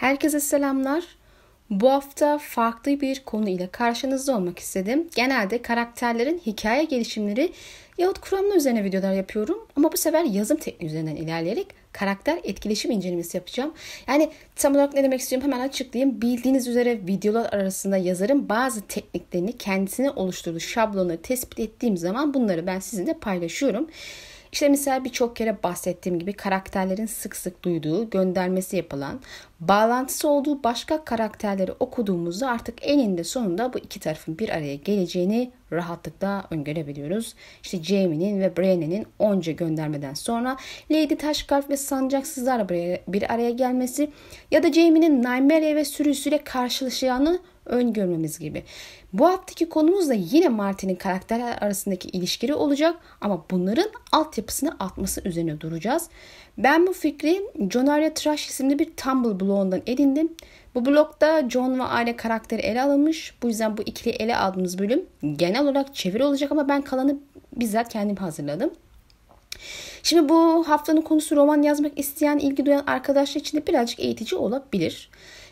Herkese selamlar. Bu hafta farklı bir konu ile karşınızda olmak istedim. Genelde karakterlerin hikaye gelişimleri yahut kuramlı üzerine videolar yapıyorum. Ama bu sefer yazım tekniği üzerinden ilerleyerek karakter etkileşim incelemesi yapacağım. Yani tam olarak ne demek istiyorum hemen açıklayayım. Bildiğiniz üzere videolar arasında yazarın bazı tekniklerini kendisine oluşturduğu şablonu tespit ettiğim zaman bunları ben sizinle paylaşıyorum. İşte mesela birçok kere bahsettiğim gibi karakterlerin sık sık duyduğu, göndermesi yapılan, bağlantısı olduğu başka karakterleri okuduğumuzda artık eninde sonunda bu iki tarafın bir araya geleceğini rahatlıkla öngörebiliyoruz. İşte Jamie'nin ve Brienne'nin onca göndermeden sonra Lady Taşkalp ve sancaksızlar bir araya gelmesi ya da Jamie'nin Nymeria ve sürüsüyle karşılaşacağını öngörmemiz gibi. Bu haftaki konumuz da yine Martin'in karakterler arasındaki ilişkileri olacak ama bunların altyapısını atması üzerine duracağız. Ben bu fikri Jonaria Trash isimli bir Tumblr blogundan edindim. Bu blogda John ve aile karakteri ele alınmış. Bu yüzden bu ikili ele aldığımız bölüm genel olarak çeviri olacak ama ben kalanı bizzat kendim hazırladım. Şimdi bu haftanın konusu roman yazmak isteyen, ilgi duyan arkadaşlar için de birazcık eğitici olabilir.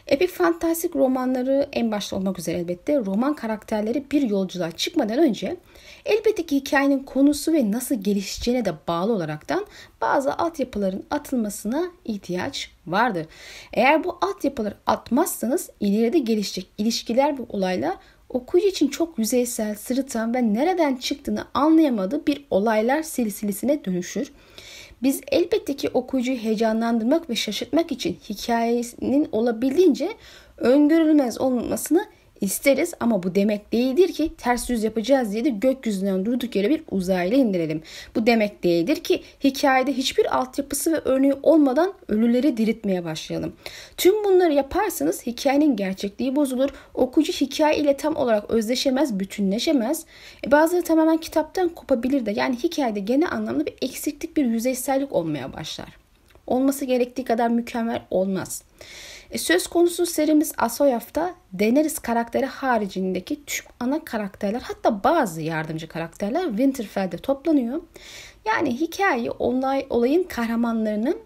Epik fantastik romanları en başta olmak üzere elbette roman karakterleri bir yolculuğa çıkmadan önce elbette ki hikayenin konusu ve nasıl gelişeceğine de bağlı olaraktan bazı altyapıların atılmasına ihtiyaç vardır. Eğer bu altyapıları atmazsanız ileride gelişecek ilişkiler ve olaylar okuyucu için çok yüzeysel, sırıtan ve nereden çıktığını anlayamadığı bir olaylar silsilesine dönüşür. Biz elbette ki okuyucuyu heyecanlandırmak ve şaşırtmak için hikayenin olabildiğince öngörülmez olmasını isteriz ama bu demek değildir ki ters yüz yapacağız diye de gökyüzünden durduk yere bir uzaylı indirelim. Bu demek değildir ki hikayede hiçbir altyapısı ve örneği olmadan ölüleri diriltmeye başlayalım. Tüm bunları yaparsanız hikayenin gerçekliği bozulur. Okuyucu hikaye ile tam olarak özdeşemez, bütünleşemez. E bazıları tamamen kitaptan kopabilir de yani hikayede genel anlamda bir eksiklik, bir yüzeysellik olmaya başlar. Olması gerektiği kadar mükemmel olmaz. E, söz konusu serimiz Asoyaf'ta Daenerys karakteri haricindeki tüm ana karakterler hatta bazı yardımcı karakterler Winterfell'de toplanıyor. Yani hikayeyi olay, olayın kahramanlarının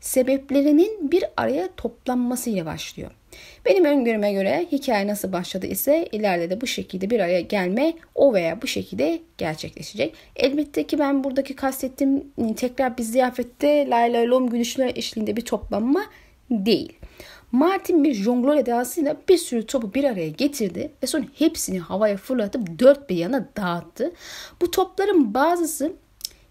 sebeplerinin bir araya toplanmasıyla başlıyor. Benim öngörüme göre hikaye nasıl başladı ise ileride de bu şekilde bir araya gelme o veya bu şekilde gerçekleşecek. Elbette ki ben buradaki kastettiğim tekrar bir ziyafette lay lom gülüşler eşliğinde bir toplanma değil. Martin bir jonglör edasıyla bir sürü topu bir araya getirdi ve sonra hepsini havaya fırlatıp dört bir yana dağıttı. Bu topların bazısı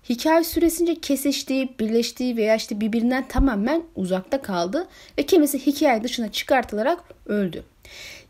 hikaye süresince kesiştiği, birleştiği veya işte birbirinden tamamen uzakta kaldı ve kimisi hikaye dışına çıkartılarak öldü.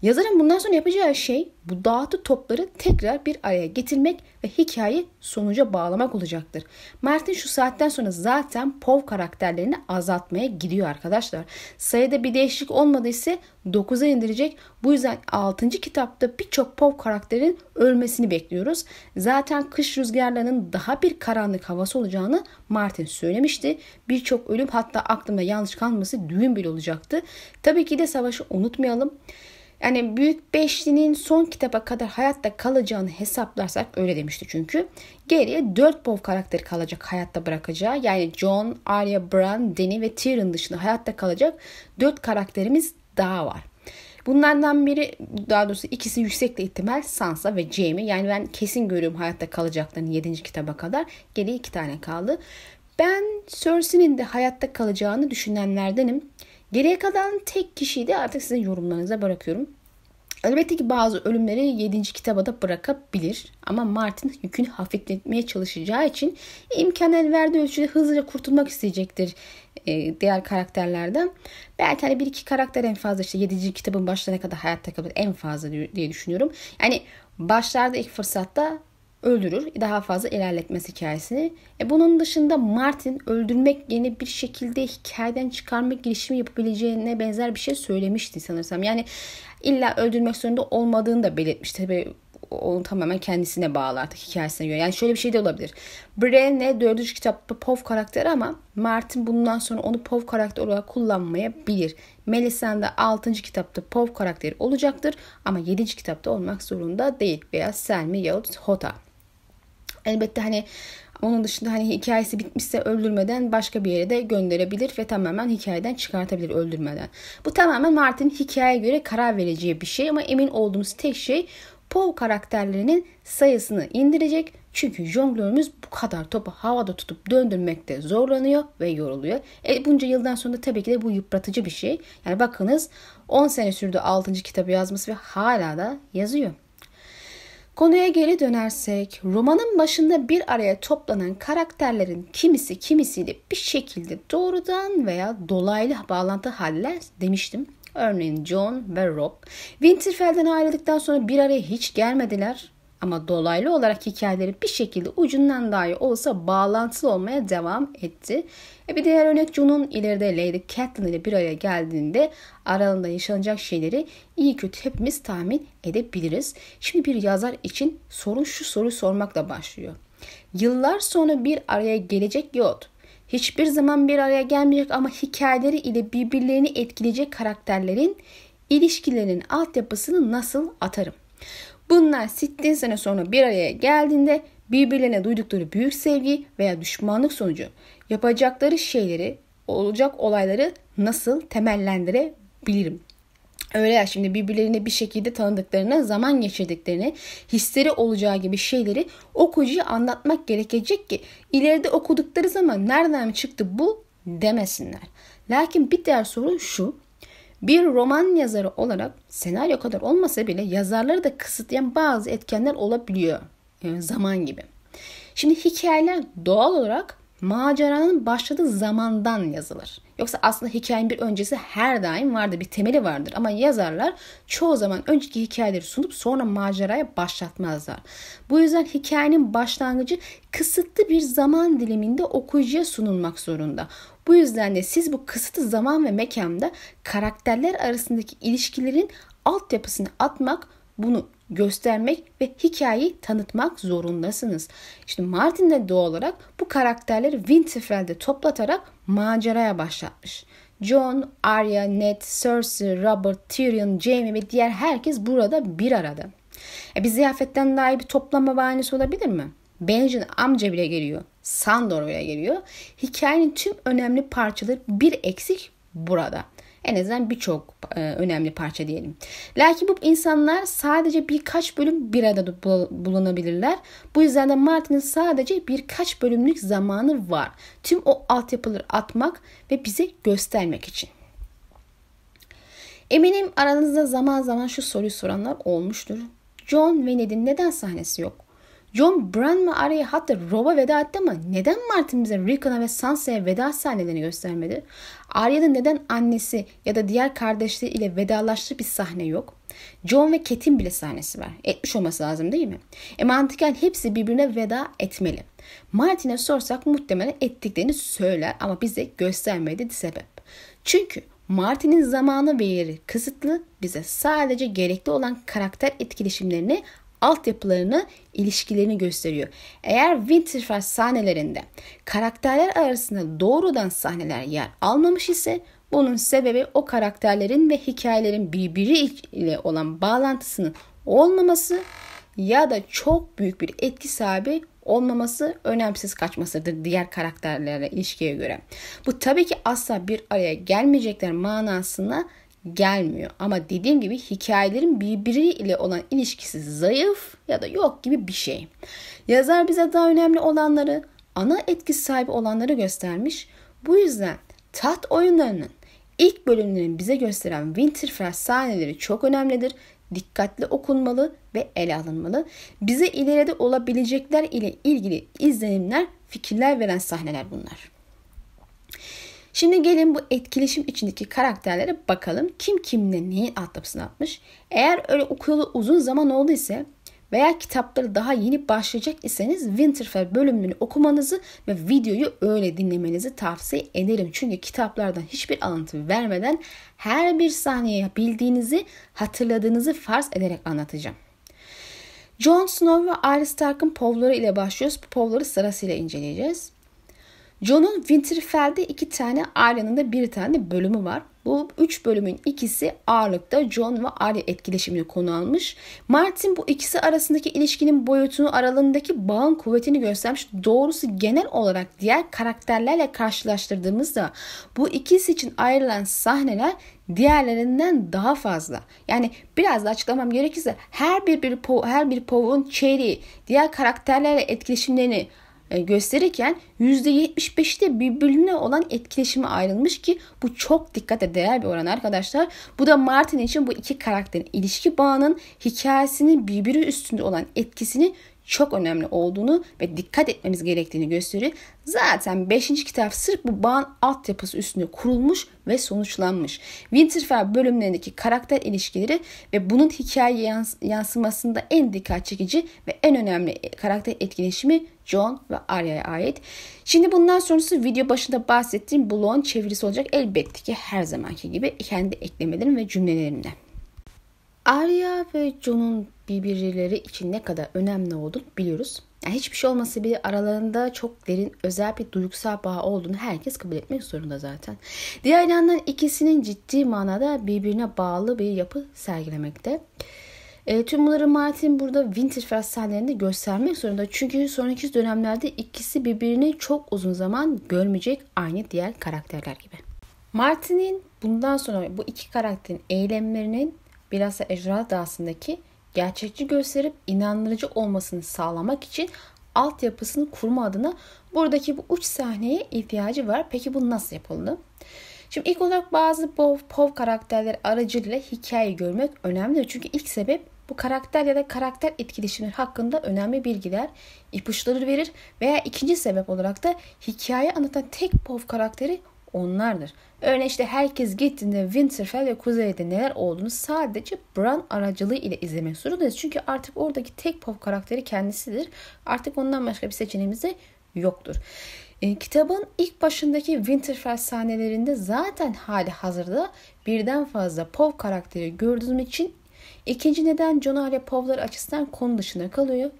Yazarın bundan sonra yapacağı şey bu dağıtı topları tekrar bir araya getirmek ve hikayeyi sonuca bağlamak olacaktır. Martin şu saatten sonra zaten Pov karakterlerini azaltmaya gidiyor arkadaşlar. Sayıda bir değişiklik olmadıysa 9'a indirecek. Bu yüzden 6. kitapta birçok Pov karakterin ölmesini bekliyoruz. Zaten kış rüzgarlarının daha bir karanlık havası olacağını Martin söylemişti. Birçok ölüm hatta aklımda yanlış kalması düğün bile olacaktı. Tabii ki de savaşı unutmayalım. Yani Büyük Beşli'nin son kitaba kadar hayatta kalacağını hesaplarsak öyle demişti çünkü. Geriye 4 Bov karakteri kalacak hayatta bırakacağı. Yani John, Arya, Bran, Dany ve Tyrion dışında hayatta kalacak 4 karakterimiz daha var. Bunlardan biri daha doğrusu ikisi yüksek de ihtimal Sansa ve Jaime. Yani ben kesin görüyorum hayatta kalacaklarını 7. kitaba kadar. Geriye 2 tane kaldı. Ben Cersei'nin de hayatta kalacağını düşünenlerdenim. Geriye kalan tek kişiyi de artık sizin yorumlarınıza bırakıyorum. Elbette ki bazı ölümleri 7. kitaba da bırakabilir ama Martin yükünü hafifletmeye çalışacağı için imkan el verdiği ölçüde hızlıca kurtulmak isteyecektir e, diğer karakterlerden. Belki hani bir iki karakter en fazla işte 7. kitabın başlarına kadar hayatta kalır en fazla diye düşünüyorum. Yani başlarda ilk fırsatta öldürür. Daha fazla ilerletmez hikayesini. E bunun dışında Martin öldürmek yeni bir şekilde hikayeden çıkarma girişimi yapabileceğine benzer bir şey söylemişti sanırsam. Yani illa öldürmek zorunda olmadığını da belirtmişti. Tabii onu tamamen kendisine bağlı artık hikayesine göre. Yani şöyle bir şey de olabilir. Brenne dördüncü kitapta Pov karakteri ama Martin bundan sonra onu Pov karakteri olarak kullanmayabilir. Melisande altıncı kitapta Pov karakteri olacaktır ama yedinci kitapta olmak zorunda değil. Veya Selmi yahut Hota. Elbette hani onun dışında hani hikayesi bitmişse öldürmeden başka bir yere de gönderebilir ve tamamen hikayeden çıkartabilir öldürmeden. Bu tamamen Martin hikayeye göre karar vereceği bir şey ama emin olduğumuz tek şey Poe karakterlerinin sayısını indirecek. Çünkü jonglörümüz bu kadar topu havada tutup döndürmekte zorlanıyor ve yoruluyor. E bunca yıldan sonra tabii ki de bu yıpratıcı bir şey. Yani bakınız 10 sene sürdü 6. kitabı yazması ve hala da yazıyor. Konuya geri dönersek romanın başında bir araya toplanan karakterlerin kimisi kimisiyle bir şekilde doğrudan veya dolaylı bağlantı haller, demiştim. Örneğin John ve Rob Winterfell'den ayrıldıktan sonra bir araya hiç gelmediler ama dolaylı olarak hikayeleri bir şekilde ucundan dahi olsa bağlantılı olmaya devam etti. E bir diğer örnek Jun'un ileride Lady Catelyn ile bir araya geldiğinde aralarında yaşanacak şeyleri iyi kötü hepimiz tahmin edebiliriz. Şimdi bir yazar için sorun şu soruyu sormakla başlıyor. Yıllar sonra bir araya gelecek yok. Hiçbir zaman bir araya gelmeyecek ama hikayeleri ile birbirlerini etkileyecek karakterlerin ilişkilerinin altyapısını nasıl atarım? Bunlar sittin sene sonra bir araya geldiğinde birbirlerine duydukları büyük sevgi veya düşmanlık sonucu yapacakları şeyleri, olacak olayları nasıl temellendirebilirim? Öyle ya şimdi birbirlerine bir şekilde tanıdıklarına, zaman geçirdiklerini, hisleri olacağı gibi şeyleri okuyucuya anlatmak gerekecek ki ileride okudukları zaman nereden çıktı bu demesinler. Lakin bir diğer sorun şu. Bir roman yazarı olarak senaryo kadar olmasa bile yazarları da kısıtlayan bazı etkenler olabiliyor. Yani e, zaman gibi. Şimdi hikayeler doğal olarak maceranın başladığı zamandan yazılır. Yoksa aslında hikayenin bir öncesi her daim vardır, bir temeli vardır. Ama yazarlar çoğu zaman önceki hikayeleri sunup sonra maceraya başlatmazlar. Bu yüzden hikayenin başlangıcı kısıtlı bir zaman diliminde okuyucuya sunulmak zorunda. Bu yüzden de siz bu kısıtlı zaman ve mekanda karakterler arasındaki ilişkilerin altyapısını atmak, bunu göstermek ve hikayeyi tanıtmak zorundasınız. İşte Martin de doğal olarak bu karakterleri Winterfell'de toplatarak maceraya başlatmış. John, Arya, Ned, Cersei, Robert, Tyrion, Jaime ve diğer herkes burada bir arada. E bir ziyafetten daha iyi bir toplama bahanesi olabilir mi? Benjen amca bile geliyor. Sandor bile geliyor. Hikayenin tüm önemli parçaları bir eksik burada. En azından birçok e, önemli parça diyelim. Lakin bu insanlar sadece birkaç bölüm bir arada bulunabilirler. Bu yüzden de Martin'in sadece birkaç bölümlük zamanı var. Tüm o altyapıları atmak ve bize göstermek için. Eminim aranızda zaman zaman şu soruyu soranlar olmuştur. John ve Ned'in neden sahnesi yok? John Brand mı araya hatta Rob'a veda etti ama neden Martin bize Rickon'a ve Sansa'ya veda sahnelerini göstermedi? Arya'nın neden annesi ya da diğer kardeşleri ile vedalaştığı bir sahne yok? John ve Kate'in bile sahnesi var. Etmiş olması lazım değil mi? E mantıken hepsi birbirine veda etmeli. Martin'e sorsak muhtemelen ettiklerini söyler ama bize göstermedi sebep. Çünkü Martin'in zamanı ve yeri kısıtlı bize sadece gerekli olan karakter etkileşimlerini altyapılarını, ilişkilerini gösteriyor. Eğer Winterfell sahnelerinde karakterler arasında doğrudan sahneler yer almamış ise bunun sebebi o karakterlerin ve hikayelerin birbiriyle olan bağlantısının olmaması ya da çok büyük bir etki sahibi olmaması önemsiz kaçmasıdır diğer karakterlerle ilişkiye göre. Bu tabii ki asla bir araya gelmeyecekler manasına gelmiyor. Ama dediğim gibi hikayelerin birbiriyle olan ilişkisi zayıf ya da yok gibi bir şey. Yazar bize daha önemli olanları, ana etki sahibi olanları göstermiş. Bu yüzden taht oyunlarının ilk bölümlerin bize gösteren Winterfell sahneleri çok önemlidir. Dikkatli okunmalı ve ele alınmalı. Bize ileride olabilecekler ile ilgili izlenimler, fikirler veren sahneler bunlar. Şimdi gelin bu etkileşim içindeki karakterlere bakalım. Kim kimle neyin altyapısını atmış. Eğer öyle okuyalı uzun zaman oldu ise veya kitapları daha yeni başlayacak iseniz Winterfell bölümünü okumanızı ve videoyu öyle dinlemenizi tavsiye ederim. Çünkü kitaplardan hiçbir alıntı vermeden her bir saniye bildiğinizi, hatırladığınızı farz ederek anlatacağım. Jon Snow ve Arya Stark'ın povları ile başlıyoruz. povları sırasıyla inceleyeceğiz. John'un Winterfell'de iki tane, Arya'nın da bir tane bölümü var. Bu üç bölümün ikisi ağırlıkta John ve Arya etkileşimini konu almış. Martin bu ikisi arasındaki ilişkinin boyutunu, aralarındaki bağın kuvvetini göstermiş. Doğrusu genel olarak diğer karakterlerle karşılaştırdığımızda bu ikisi için ayrılan sahneler diğerlerinden daha fazla. Yani biraz da açıklamam gerekirse her bir, bir her bir povun çeyreği diğer karakterlerle etkileşimlerini e, gösterirken %75'i de birbirine olan etkileşime ayrılmış ki bu çok dikkate değer bir oran arkadaşlar. Bu da Martin için bu iki karakterin ilişki bağının hikayesinin birbiri üstünde olan etkisini çok önemli olduğunu ve dikkat etmemiz gerektiğini gösterir. Zaten 5. kitap sırf bu bağın altyapısı üstünde kurulmuş ve sonuçlanmış. Winterfell bölümlerindeki karakter ilişkileri ve bunun hikaye yans yansımasında en dikkat çekici ve en önemli e, karakter etkileşimi John ve Arya'ya ait. Şimdi bundan sonrası video başında bahsettiğim bloğun çevirisi olacak elbette ki her zamanki gibi kendi eklemelerim ve cümlelerimle. Arya ve John'un birbirleri için ne kadar önemli olduğunu biliyoruz. Yani hiçbir şey olmasa bile aralarında çok derin özel bir duygusal bağ olduğunu herkes kabul etmek zorunda zaten. Diğer yandan ikisinin ciddi manada birbirine bağlı bir yapı sergilemekte. E, tüm bunları Martin burada Winterfell sahnelerinde göstermek zorunda. Çünkü sonraki dönemlerde ikisi birbirini çok uzun zaman görmeyecek aynı diğer karakterler gibi. Martin'in bundan sonra bu iki karakterin eylemlerinin bilhassa Ejderha Dağsı'ndaki gerçekçi gösterip inandırıcı olmasını sağlamak için altyapısını kurma adına buradaki bu uç sahneye ihtiyacı var. Peki bu nasıl yapıldı? Şimdi ilk olarak bazı pov, pov karakterler aracılığıyla hikaye görmek önemli. Çünkü ilk sebep bu karakter ya da karakter etkileşimleri hakkında önemli bilgiler, ipuçları verir veya ikinci sebep olarak da hikaye anlatan tek pov karakteri onlardır. Örneğin işte herkes gittiğinde Winterfell ve Kuzey'de neler olduğunu sadece Bran aracılığı ile izlemek zorundayız. Çünkü artık oradaki tek pop karakteri kendisidir. Artık ondan başka bir seçeneğimiz de yoktur. E, kitabın ilk başındaki Winterfell sahnelerinde zaten hali hazırda birden fazla Pov karakteri gördüğüm için ikinci neden Jon ile Povlar açısından konu dışına kalıyor.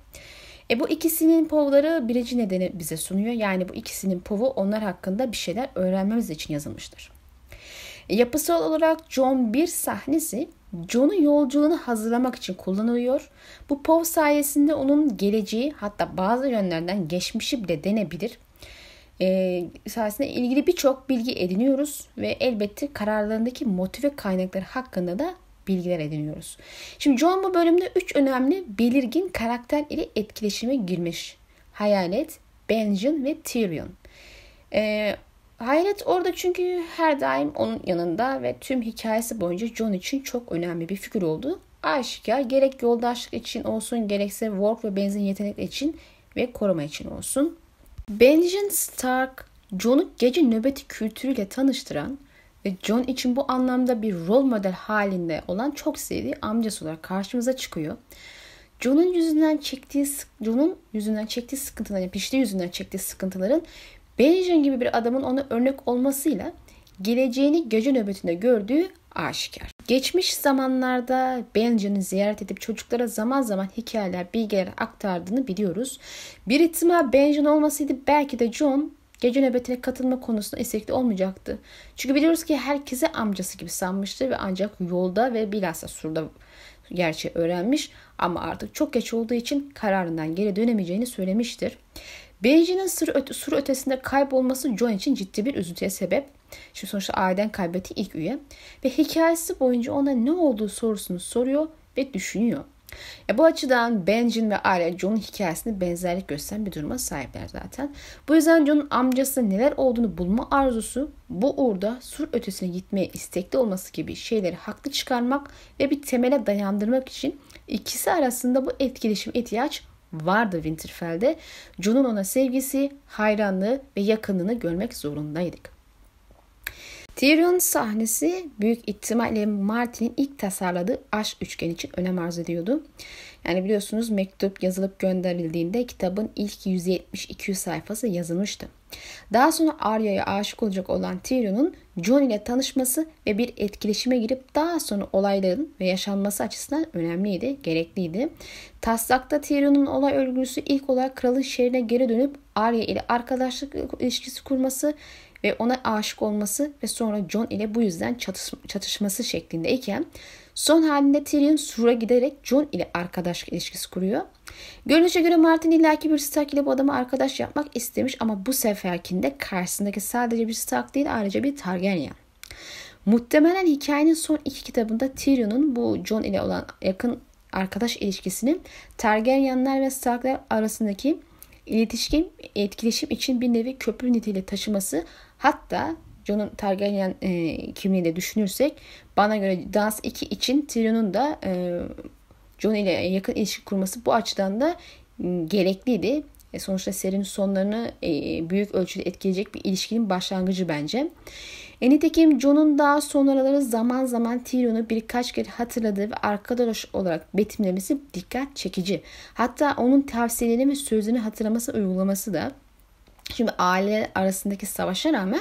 E bu ikisinin povları birinci nedeni bize sunuyor. Yani bu ikisinin povu onlar hakkında bir şeyler öğrenmemiz için yazılmıştır. Yapısal olarak John 1 sahnesi John'un yolculuğunu hazırlamak için kullanılıyor. Bu pov sayesinde onun geleceği hatta bazı yönlerden geçmişi bile denebilir. E, sayesinde ilgili birçok bilgi ediniyoruz ve elbette kararlarındaki motive kaynakları hakkında da bilgiler ediniyoruz. Şimdi John bu bölümde 3 önemli belirgin karakter ile etkileşime girmiş. Hayalet, Benjen ve Tyrion. Ee, Hayalet orada çünkü her daim onun yanında ve tüm hikayesi boyunca John için çok önemli bir figür oldu. Aşikar gerek yoldaşlık için olsun gerekse work ve benzin yetenek için ve koruma için olsun. Benjen Stark, John'u gece nöbeti kültürüyle tanıştıran ve John için bu anlamda bir rol model halinde olan çok sevdiği amcası olarak karşımıza çıkıyor. John'un yüzünden çektiği John'un yüzünden çektiği sıkıntıların, yani Pişti yüzünden çektiği sıkıntıların Benjamin gibi bir adamın ona örnek olmasıyla geleceğini gece nöbetinde gördüğü aşikar. Geçmiş zamanlarda Benjamin'i ziyaret edip çocuklara zaman zaman hikayeler, bilgiler aktardığını biliyoruz. Bir ihtimal Benjamin olmasaydı belki de John gece nöbetine katılma konusunda istekli olmayacaktı. Çünkü biliyoruz ki herkese amcası gibi sanmıştı ve ancak yolda ve bilhassa surda gerçeği öğrenmiş ama artık çok geç olduğu için kararından geri dönemeyeceğini söylemiştir. Beyci'nin sır öte, sur ötesinde kaybolması John için ciddi bir üzüntüye sebep. Şimdi sonuçta aileden kaybetti ilk üye. Ve hikayesi boyunca ona ne olduğu sorusunu soruyor ve düşünüyor. E bu açıdan Benjin ve Arya Jon'un hikayesinde benzerlik gösteren bir duruma sahipler zaten. Bu yüzden Jon'un amcasının neler olduğunu bulma arzusu bu uğurda sur ötesine gitmeye istekli olması gibi şeyleri haklı çıkarmak ve bir temele dayandırmak için ikisi arasında bu etkileşim ihtiyaç vardı Winterfell'de. Jon'un ona sevgisi, hayranlığı ve yakınlığını görmek zorundaydık. Tyrion sahnesi büyük ihtimalle Martin'in ilk tasarladığı aşk üçgeni için önem arz ediyordu. Yani biliyorsunuz mektup yazılıp gönderildiğinde kitabın ilk 170-200 sayfası yazılmıştı. Daha sonra Arya'ya aşık olacak olan Tyrion'un Jon ile tanışması ve bir etkileşime girip daha sonra olayların ve yaşanması açısından önemliydi, gerekliydi. Taslakta Tyrion'un olay örgüsü ilk olarak kralın şehrine geri dönüp Arya ile arkadaşlık ilişkisi kurması ve ona aşık olması ve sonra John ile bu yüzden çatış çatışması şeklindeyken son halinde Tyrion Sur'a giderek John ile arkadaş ilişkisi kuruyor. Görünüşe göre Martin illaki bir Stark ile bu adamı arkadaş yapmak istemiş ama bu seferkinde karşısındaki sadece bir Stark değil ayrıca bir Targaryen. Muhtemelen hikayenin son iki kitabında Tyrion'un bu John ile olan yakın arkadaş ilişkisini Targaryenler ve Starklar arasındaki iletişim, etkileşim için bir nevi köprü niteliği taşıması hatta Jon'un Targaryen e, kimliğini düşünürsek bana göre Dans 2 için Tyrion'un da e, Jon ile yakın ilişki kurması bu açıdan da e, gerekliydi. E, sonuçta serinin sonlarını e, büyük ölçüde etkileyecek bir ilişkinin başlangıcı bence. E nitekim John'un daha sonraları zaman zaman Tyrion'u birkaç kere hatırladığı ve arkadaş olarak betimlemesi dikkat çekici. Hatta onun tavsiyelerini ve sözünü hatırlaması uygulaması da Şimdi aile arasındaki savaşa rağmen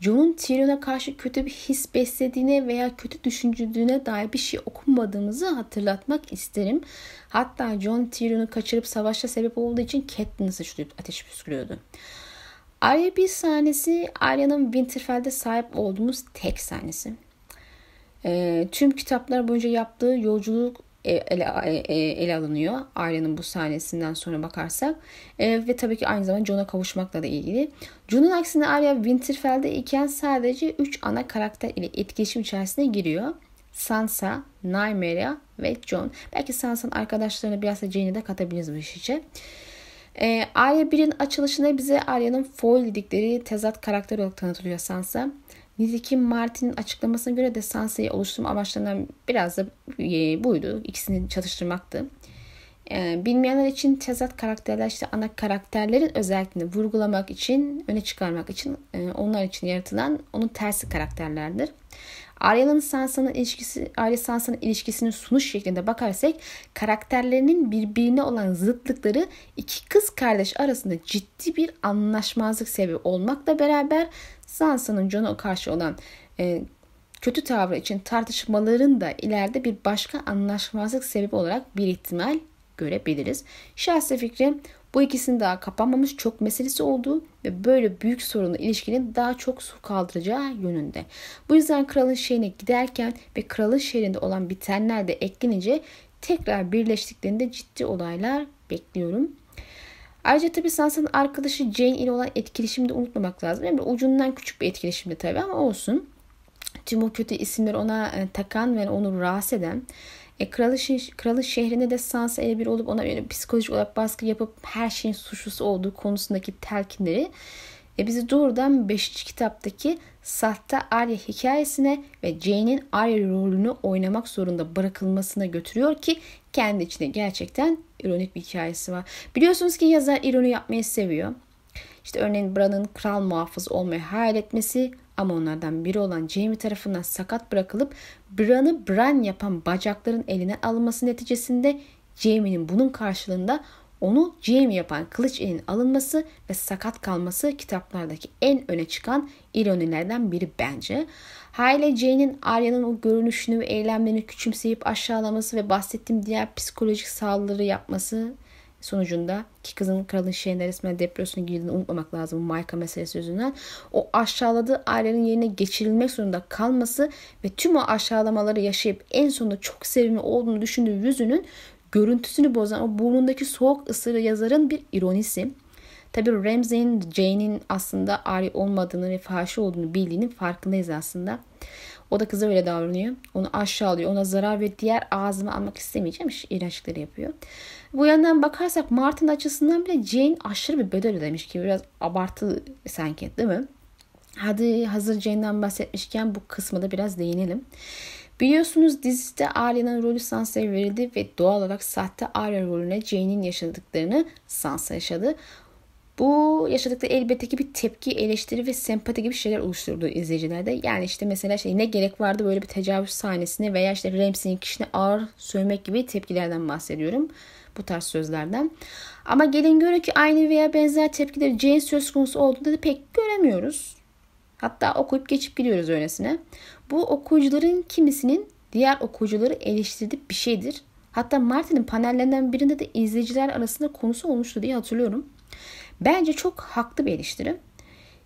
John'un Tyrion'a karşı kötü bir his beslediğine veya kötü düşündüğüne dair bir şey okumadığımızı hatırlatmak isterim. Hatta John Tyrion'u kaçırıp savaşa sebep olduğu için Katniss'e ateş püskürüyordu. Arya bir sahnesi Arya'nın Winterfell'de sahip olduğumuz tek sahnesi. E, tüm kitaplar boyunca yaptığı yolculuk e, ele, e, e, ele alınıyor. Arya'nın bu sahnesinden sonra bakarsak. E, ve tabii ki aynı zamanda Jon'a kavuşmakla da ilgili. Jon'un aksine Arya Winterfell'de iken sadece 3 ana karakter ile etkileşim içerisine giriyor. Sansa, Nymeria ve Jon. Belki Sansa'nın arkadaşlarını biraz da Jane'i de katabiliriz bu iş için. E, Arya 1'in açılışında bize Arya'nın foil dedikleri tezat karakter olarak tanıtılıyor Sansa. Nitekim Martin'in açıklamasına göre de Sansa'yı oluşturma amaçlarından biraz da e, buydu. İkisini çatıştırmaktı. E, bilmeyenler için tezat karakterler işte ana karakterlerin özelliklerini vurgulamak için, öne çıkarmak için, e, onlar için yaratılan onun tersi karakterlerdir. Arya'nın Sansa'nın ilişkisi, Arya Sansa'nın ilişkisinin sunuş şeklinde bakarsak karakterlerinin birbirine olan zıtlıkları iki kız kardeş arasında ciddi bir anlaşmazlık sebebi olmakla beraber Sansa'nın Jon'a karşı olan e, kötü tavrı için tartışmaların da ileride bir başka anlaşmazlık sebebi olarak bir ihtimal görebiliriz. Şahsi fikrim bu ikisinin daha kapanmamış çok meselesi olduğu ve böyle büyük sorunla ilişkinin daha çok su kaldıracağı yönünde. Bu yüzden kralın şehrine giderken ve kralın şehrinde olan bitenler de eklenince tekrar birleştiklerinde ciddi olaylar bekliyorum. Ayrıca tabii Sansa'nın arkadaşı Jane ile olan etkileşimi de unutmamak lazım. Yani ucundan küçük bir etkileşimdi tabii ama olsun. Tüm o kötü isimleri ona e, takan ve onu rahatsız eden e, kralı, kralı şehrine de Sansa ele bir olup ona böyle psikolojik olarak baskı yapıp her şeyin suçlusu olduğu konusundaki telkinleri e, bizi doğrudan 5. kitaptaki sahte Arya hikayesine ve Jane'in Arya rolünü oynamak zorunda bırakılmasına götürüyor ki kendi içinde gerçekten ironik bir hikayesi var. Biliyorsunuz ki yazar ironi yapmayı seviyor. İşte örneğin Bran'ın kral muhafız olmayı hayal etmesi ama onlardan biri olan Jamie tarafından sakat bırakılıp Bran'ı Bran yapan bacakların eline alınması neticesinde Jamie'nin bunun karşılığında onu Jamie yapan kılıç elinin alınması ve sakat kalması kitaplardaki en öne çıkan ironilerden biri bence. Hayli Jane'in Arya'nın o görünüşünü ve eylemlerini küçümseyip aşağılaması ve bahsettiğim diğer psikolojik saldırı yapması sonucunda ki kızın kralın şeyin resmen depresyona girdiğini unutmamak lazım Mayka meselesi yüzünden. O aşağıladığı ailenin yerine geçirilmek zorunda kalması ve tüm o aşağılamaları yaşayıp en sonunda çok sevimli olduğunu düşündüğü yüzünün görüntüsünü bozan o burnundaki soğuk ısırı yazarın bir ironisi. Tabi Ramsey'in Jane'in aslında ari olmadığını ve fahişe olduğunu bildiğinin farkındayız aslında. O da kıza öyle davranıyor. Onu aşağılıyor. Ona zarar ve diğer ağzıma almak istemeyeceğim iğrençlikleri yapıyor. Bu yandan bakarsak Martin açısından bile Jane aşırı bir bedel ödemiş ki biraz abartı sanki değil mi? Hadi hazır Jane'den bahsetmişken bu kısmı da biraz değinelim. Biliyorsunuz dizide Arya'nın rolü Sansa'ya verildi ve doğal olarak sahte Arya rolüne Jane'in yaşadıklarını Sansa yaşadı. Bu yaşadıkları elbette ki bir tepki, eleştiri ve sempati gibi şeyler oluşturdu izleyicilerde. Yani işte mesela şey ne gerek vardı böyle bir tecavüz sahnesine veya işte Ramsey'in kişine ağır söylemek gibi tepkilerden bahsediyorum bu tarz sözlerden. Ama gelin görü ki aynı veya benzer tepkileri C söz konusu olduğunda da pek göremiyoruz. Hatta okuyup geçip gidiyoruz öylesine. Bu okuyucuların kimisinin diğer okuyucuları eleştirdiği bir şeydir. Hatta Martin'in panellerinden birinde de izleyiciler arasında konusu olmuştu diye hatırlıyorum. Bence çok haklı bir eleştiri.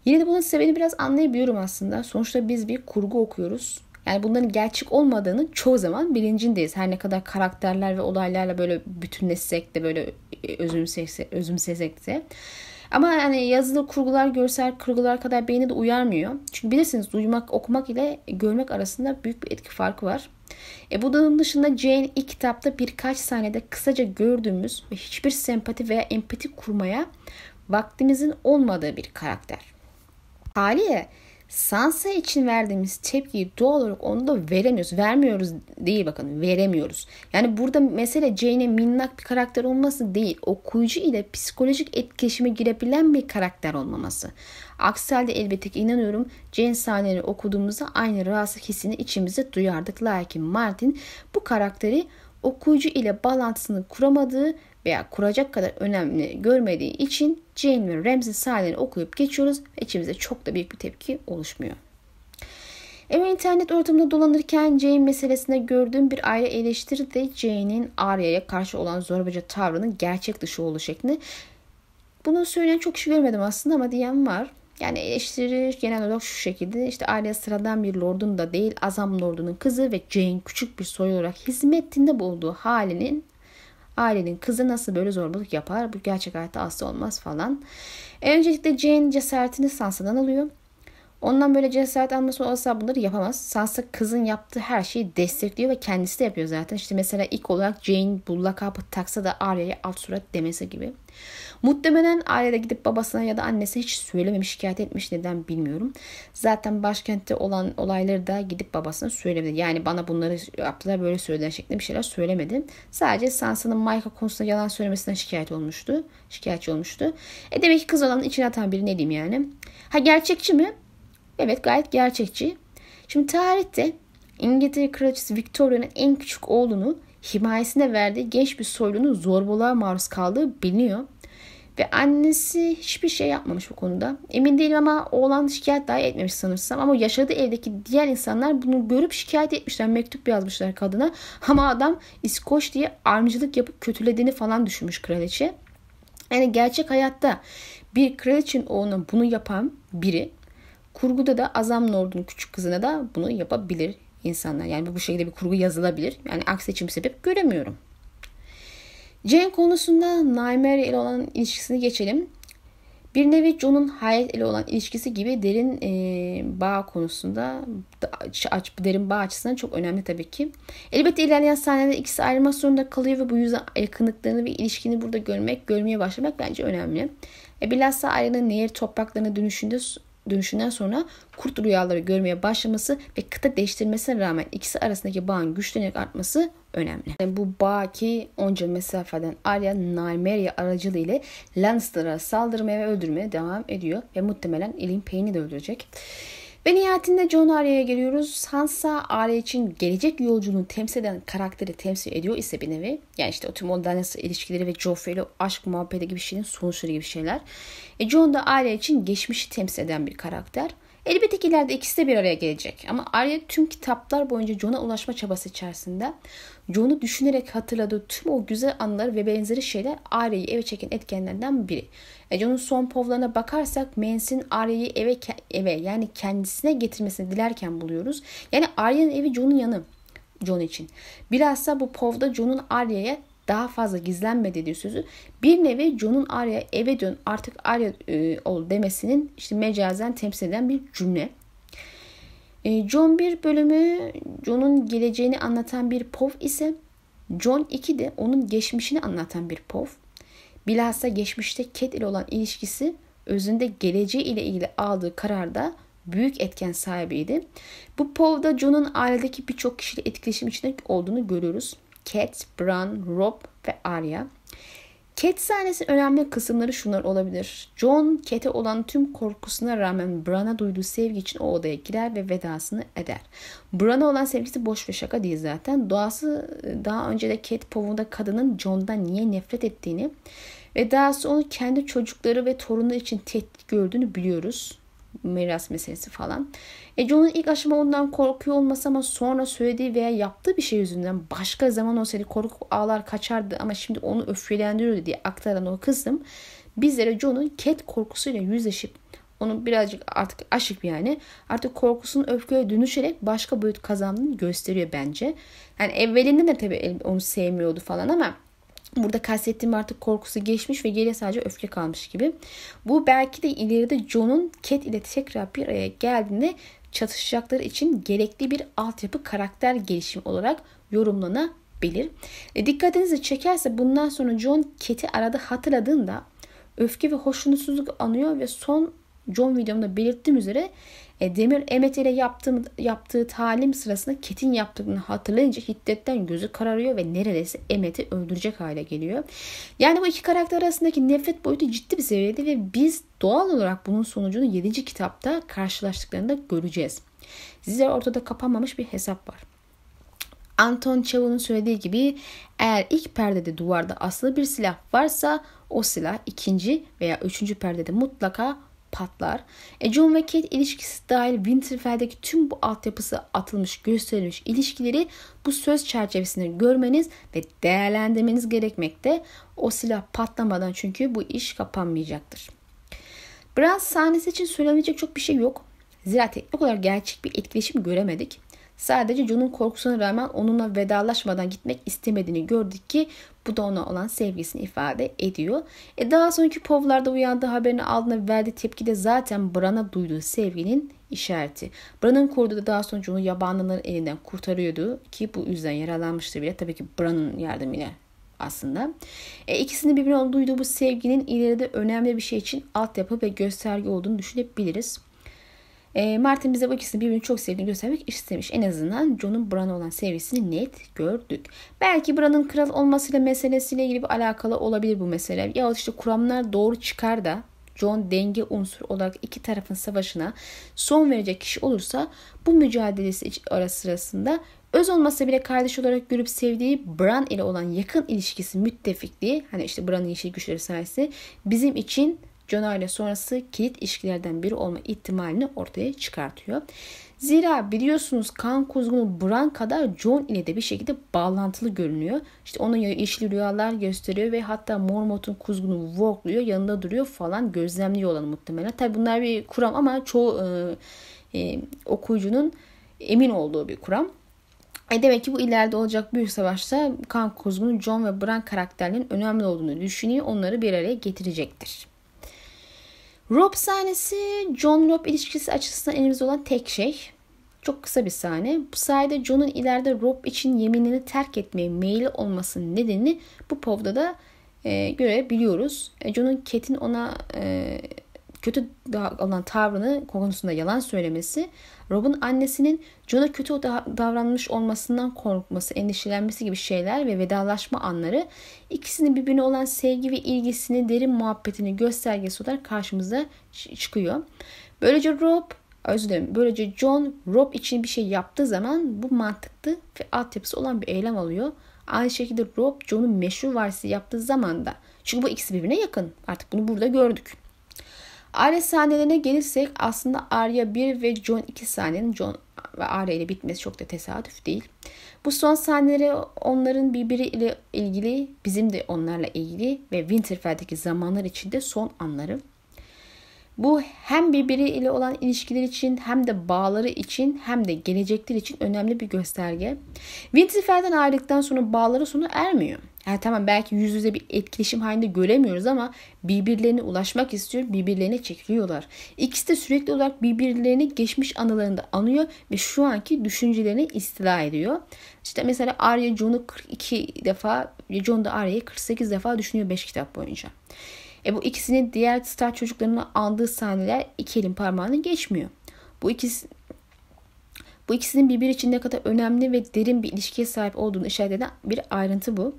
Yine de bunun sebebini biraz anlayabiliyorum aslında. Sonuçta biz bir kurgu okuyoruz yani bunların gerçek olmadığını çoğu zaman bilincindeyiz. Her ne kadar karakterler ve olaylarla böyle bütünleşsek de böyle e, özümsesek, özümsesek de. Ama yani yazılı kurgular, görsel kurgular kadar beyni de uyarmıyor. Çünkü bilirsiniz duymak, okumak ile görmek arasında büyük bir etki farkı var. E bunun dışında Jane ilk kitapta birkaç sahnede kısaca gördüğümüz ve hiçbir sempati veya empati kurmaya vaktimizin olmadığı bir karakter. Haliye Sansa için verdiğimiz tepkiyi doğal olarak onu da veremiyoruz. Vermiyoruz değil bakın veremiyoruz. Yani burada mesele Jane'e minnak bir karakter olması değil. Okuyucu ile psikolojik etkileşime girebilen bir karakter olmaması. Aksi halde elbette ki inanıyorum Jane sahneleri okuduğumuzda aynı rahatsız hissini içimizde duyardık. Lakin Martin bu karakteri okuyucu ile bağlantısını kuramadığı veya kuracak kadar önemli görmediği için Jane ve Ramsey sahnelerini okuyup geçiyoruz ve içimizde çok da büyük bir tepki oluşmuyor. Eve internet ortamında dolanırken Jane meselesinde gördüğüm bir ayrı eleştiri de Jane'in Arya'ya karşı olan zorbaca tavrının gerçek dışı olduğu şeklinde. Bunu söyleyen çok kişi görmedim aslında ama diyen var. Yani eleştiri genel olarak şu şekilde işte Arya sıradan bir lordun da değil azam lordunun kızı ve Jane küçük bir soy olarak hizmetinde bulduğu halinin Ailenin kızı nasıl böyle zorbalık yapar? Bu gerçek hayatta asla olmaz falan. E, öncelikle Jane cesaretini Sansa'dan alıyor. Ondan böyle cesaret alması olsa bunları yapamaz. Sansa kızın yaptığı her şeyi destekliyor ve kendisi de yapıyor zaten. İşte mesela ilk olarak Jane bu lakabı taksa da Arya'ya alt surat demesi gibi. Muhtemelen ailede gidip babasına ya da annesine hiç söylememiş, şikayet etmiş neden bilmiyorum. Zaten başkentte olan olayları da gidip babasına söylemedi. Yani bana bunları yaptılar böyle söylediler şeklinde bir şeyler söylemedi. Sadece Sansa'nın Mike'a konusunda yalan söylemesinden şikayet olmuştu. Şikayetçi olmuştu. E demek ki kız olanın içine atan biri ne diyeyim yani. Ha gerçekçi mi? Evet gayet gerçekçi. Şimdi tarihte İngiltere Kraliçesi Victoria'nın en küçük oğlunu himayesine verdiği genç bir soylunun zorbalığa maruz kaldığı biliniyor. Ve annesi hiçbir şey yapmamış bu konuda. Emin değilim ama oğlan şikayet dahi etmemiş sanırsam. Ama yaşadığı evdeki diğer insanlar bunu görüp şikayet etmişler. Mektup yazmışlar kadına. Ama adam İskoç diye armcılık yapıp kötülediğini falan düşünmüş kraliçe. Yani gerçek hayatta bir kraliçin oğluna bunu yapan biri kurguda da Azam Nord'un küçük kızına da bunu yapabilir insanlar. Yani bu şekilde bir kurgu yazılabilir. Yani aksi için sebep göremiyorum. Jane konusunda Nightmare ile olan ilişkisini geçelim. Bir nevi John'un Hayat ile olan ilişkisi gibi derin e, bağ konusunda aç, derin bağ açısından çok önemli tabii ki. Elbette ilerleyen sahnede ikisi ayrılma zorunda kalıyor ve bu yüzden yakınlıklarını ve ilişkini burada görmek, görmeye başlamak bence önemli. E, bilhassa ayrının nehir topraklarına dönüşünde dönüşünden sonra kurt rüyaları görmeye başlaması ve kıta değiştirmesine rağmen ikisi arasındaki bağın güçlenerek artması önemli. Yani bu baki onca mesafeden Arya Nymeria aracılığıyla Lannister'a saldırmaya ve öldürmeye devam ediyor ve muhtemelen Elin Payne'i de öldürecek. Ve nihayetinde John Arya'ya geliyoruz. Sansa Arya için gelecek yolculuğunu temsil eden karakteri temsil ediyor ise bir nevi. Yani işte o tüm ilişkileri ve Joffrey ile aşk muhabbeti gibi şeyin sonuçları gibi şeyler. E John da Arya için geçmişi temsil eden bir karakter. Elbette ki ileride ikisi de bir araya gelecek. Ama Arya tüm kitaplar boyunca Jon'a ulaşma çabası içerisinde Jon'u düşünerek hatırladığı tüm o güzel anılar ve benzeri şeyler Arya'yı eve çeken etkenlerden biri. E Jon'un son povlarına bakarsak Mance'in Arya'yı eve, eve yani kendisine getirmesini dilerken buluyoruz. Yani Arya'nın evi Jon'un yanı. John için. Bilhassa bu povda John'un Arya'ya daha fazla gizlenme dediği sözü bir nevi John'un Arya eve dön artık Arya e, ol demesinin işte mecazen temsil eden bir cümle. E, John 1 bölümü John'un geleceğini anlatan bir pov ise John 2 de onun geçmişini anlatan bir pov. Bilhassa geçmişte Cat ile olan ilişkisi özünde geleceği ile ilgili aldığı kararda büyük etken sahibiydi. Bu povda John'un ailedeki birçok kişiyle etkileşim içinde olduğunu görüyoruz. Cat, Bran, Rob ve Arya. Cat sahnesinin önemli kısımları şunlar olabilir. John, Cat'e olan tüm korkusuna rağmen Bran'a duyduğu sevgi için o odaya girer ve vedasını eder. Bran'a olan sevgisi boş ve şaka değil zaten. Doğası daha önce de Cat povunda kadının John'dan niye nefret ettiğini ve daha sonra onu kendi çocukları ve torunları için tehdit gördüğünü biliyoruz miras meselesi falan. E John'un ilk aşama ondan korkuyor olması ama sonra söylediği veya yaptığı bir şey yüzünden başka zaman olsaydı korku ağlar kaçardı ama şimdi onu öfkelendiriyor diye aktaran o kızım. bizlere John'un ket korkusuyla yüzleşip onun birazcık artık aşık yani artık korkusunun öfkeye dönüşerek başka boyut kazandığını gösteriyor bence. Yani evvelinde de tabii onu sevmiyordu falan ama Burada kastettiğim artık korkusu geçmiş ve geriye sadece öfke kalmış gibi. Bu belki de ileride John'un Cat ile tekrar bir araya geldiğinde çatışacakları için gerekli bir altyapı karakter gelişim olarak yorumlanabilir. E, dikkatinizi çekerse bundan sonra John Cat'i arada hatırladığında öfke ve hoşnutsuzluk anıyor ve son John videomda belirttiğim üzere e, Demir Emet ile yaptığım, yaptığı talim sırasında Ket'in yaptığını hatırlayınca hiddetten gözü kararıyor ve neredeyse Emet'i öldürecek hale geliyor. Yani bu iki karakter arasındaki nefret boyutu ciddi bir seviyede ve biz doğal olarak bunun sonucunu 7. kitapta karşılaştıklarında göreceğiz. Zira ortada kapanmamış bir hesap var. Anton Çevon'un söylediği gibi eğer ilk perdede duvarda asılı bir silah varsa o silah ikinci veya üçüncü perdede mutlaka patlar. E John ve Kate ilişkisi dahil Winterfell'deki tüm bu altyapısı atılmış gösterilmiş ilişkileri bu söz çerçevesinde görmeniz ve değerlendirmeniz gerekmekte. O silah patlamadan çünkü bu iş kapanmayacaktır. Biraz sahnesi için söylenecek çok bir şey yok. Zira o kadar gerçek bir etkileşim göremedik. Sadece Jun'un korkusuna rağmen onunla vedalaşmadan gitmek istemediğini gördük ki bu da ona olan sevgisini ifade ediyor. E daha sonraki povlarda uyandığı haberini aldığında verdiği tepki de zaten Bran'a duyduğu sevginin işareti. Bran'ın koruduğu da daha sonra Jun'u yabanlıların elinden kurtarıyordu ki bu yüzden yaralanmıştı bile. Tabii ki Bran'ın yardımıyla aslında. E, ikisinin birbirine duyduğu bu sevginin ileride önemli bir şey için altyapı ve gösterge olduğunu düşünebiliriz. Ee, Martin bize bu ikisini birbirini çok sevdiğini göstermek istemiş. En azından John'un Bran'a olan sevgisini net gördük. Belki Bran'ın kral olmasıyla meselesiyle ilgili bir alakalı olabilir bu mesele. Ya işte kuramlar doğru çıkar da John denge unsur olarak iki tarafın savaşına son verecek kişi olursa bu mücadelesi ara sırasında öz olmasa bile kardeş olarak görüp sevdiği Bran ile olan yakın ilişkisi, müttefikliği hani işte Bran'ın yeşil güçleri sayesinde bizim için Cönayla sonrası kilit ilişkilerden biri olma ihtimalini ortaya çıkartıyor. Zira biliyorsunuz kan kuzgunu Bran kadar John ile de bir şekilde bağlantılı görünüyor. İşte ona yeşil rüyalar gösteriyor ve hatta Mormont'un kuzgunu vokluyor yanında duruyor falan gözlemliyor olanı muhtemelen. Tabi bunlar bir kuram ama çoğu e, e, okuyucunun emin olduğu bir kuram. E demek ki bu ileride olacak büyük savaşta kan kuzgunu John ve Bran karakterlerinin önemli olduğunu düşünüyor. Onları bir araya getirecektir. Rob sahnesi John Rob ilişkisi açısından elimizde olan tek şey. Çok kısa bir sahne. Bu sayede John'un ileride Rob için yeminini terk etmeye meyilli olmasının nedenini bu povda da e, görebiliyoruz. E, John'un Cat'in ona e, kötü olan tavrını konusunda yalan söylemesi, Rob'un annesinin John'a kötü davranmış olmasından korkması, endişelenmesi gibi şeyler ve vedalaşma anları ikisinin birbirine olan sevgi ve ilgisini, derin muhabbetini göstergesi olarak karşımıza çıkıyor. Böylece Rob özür dilerim. Böylece John Rob için bir şey yaptığı zaman bu mantıklı ve altyapısı olan bir eylem alıyor. Aynı şekilde Rob John'un meşhur varisi yaptığı zaman da. Çünkü bu ikisi birbirine yakın. Artık bunu burada gördük. Arya sahnelerine gelirsek aslında Arya 1 ve John 2 sahnenin John ve Arya ile bitmesi çok da tesadüf değil. Bu son sahneleri onların birbiriyle ilgili, bizim de onlarla ilgili ve Winterfell'deki zamanlar içinde son anları. Bu hem birbiriyle olan ilişkiler için hem de bağları için hem de gelecekler için önemli bir gösterge. Winterfell'den ayrıldıktan sonra bağları sonu ermiyor. Yani tamam belki yüz yüze bir etkileşim halinde göremiyoruz ama birbirlerine ulaşmak istiyor, birbirlerine çekiliyorlar. İkisi de sürekli olarak birbirlerini geçmiş anılarında anıyor ve şu anki düşüncelerini istila ediyor. İşte mesela Arya John'u 42 defa, John da Arya'yı 48 defa düşünüyor 5 kitap boyunca. E bu ikisini diğer star çocuklarına andığı sahneler iki elin parmağını geçmiyor. Bu ikisi bu ikisinin birbiri için ne kadar önemli ve derin bir ilişkiye sahip olduğunu işaret eden bir ayrıntı bu.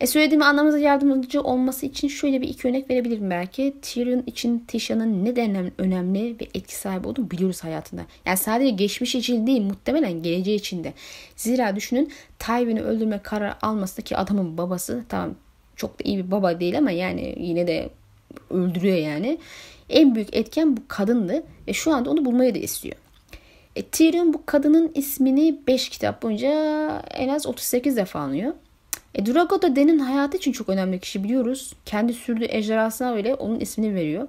E söylediğimi anlamanıza yardımcı olması için şöyle bir iki örnek verebilirim belki. Tyrion için Tisha'nın ne denli önemli ve etki sahibi olduğunu biliyoruz hayatında. Yani sadece geçmiş için değil muhtemelen geleceği için de. Zira düşünün Tywin'i öldürme kararı ki adamın babası tamam çok da iyi bir baba değil ama yani yine de öldürüyor yani. En büyük etken bu kadındı ve şu anda onu bulmaya da istiyor. E, Tyrion bu kadının ismini 5 kitap boyunca en az 38 defa anıyor. E, Drago da Den'in hayatı için çok önemli kişi biliyoruz. Kendi sürdüğü ejderhasına bile onun ismini veriyor.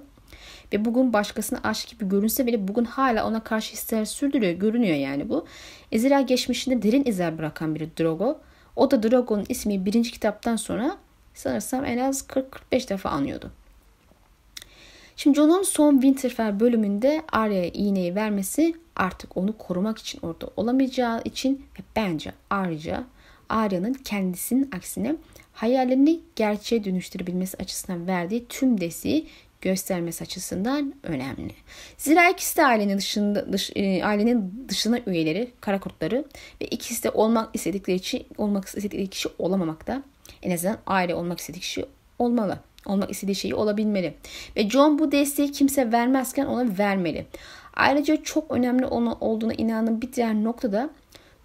Ve bugün başkasına aşık gibi görünse bile bugün hala ona karşı hisler sürdürüyor, görünüyor yani bu. E, zira geçmişinde derin izler bırakan biri Drago. O da Drago'nun ismi birinci kitaptan sonra sanırsam en az 40-45 defa anıyordu. Şimdi Jon'un son Winterfell bölümünde Arya'ya iğneyi vermesi artık onu korumak için orada olamayacağı için ve bence ayrıca Arya'nın kendisinin aksine hayallerini gerçeğe dönüştürebilmesi açısından verdiği tüm desteği göstermesi açısından önemli. Zira ikisi de ailenin dışında dış, e, ailenin dışına üyeleri, kara kurtları ve ikisi de olmak istedikleri için olmak istedikleri kişi olamamakta. En azından aile olmak istediği kişi olmalı. Olmak istediği şeyi olabilmeli. Ve John bu desteği kimse vermezken ona vermeli. Ayrıca çok önemli ona olduğuna inanın bir diğer da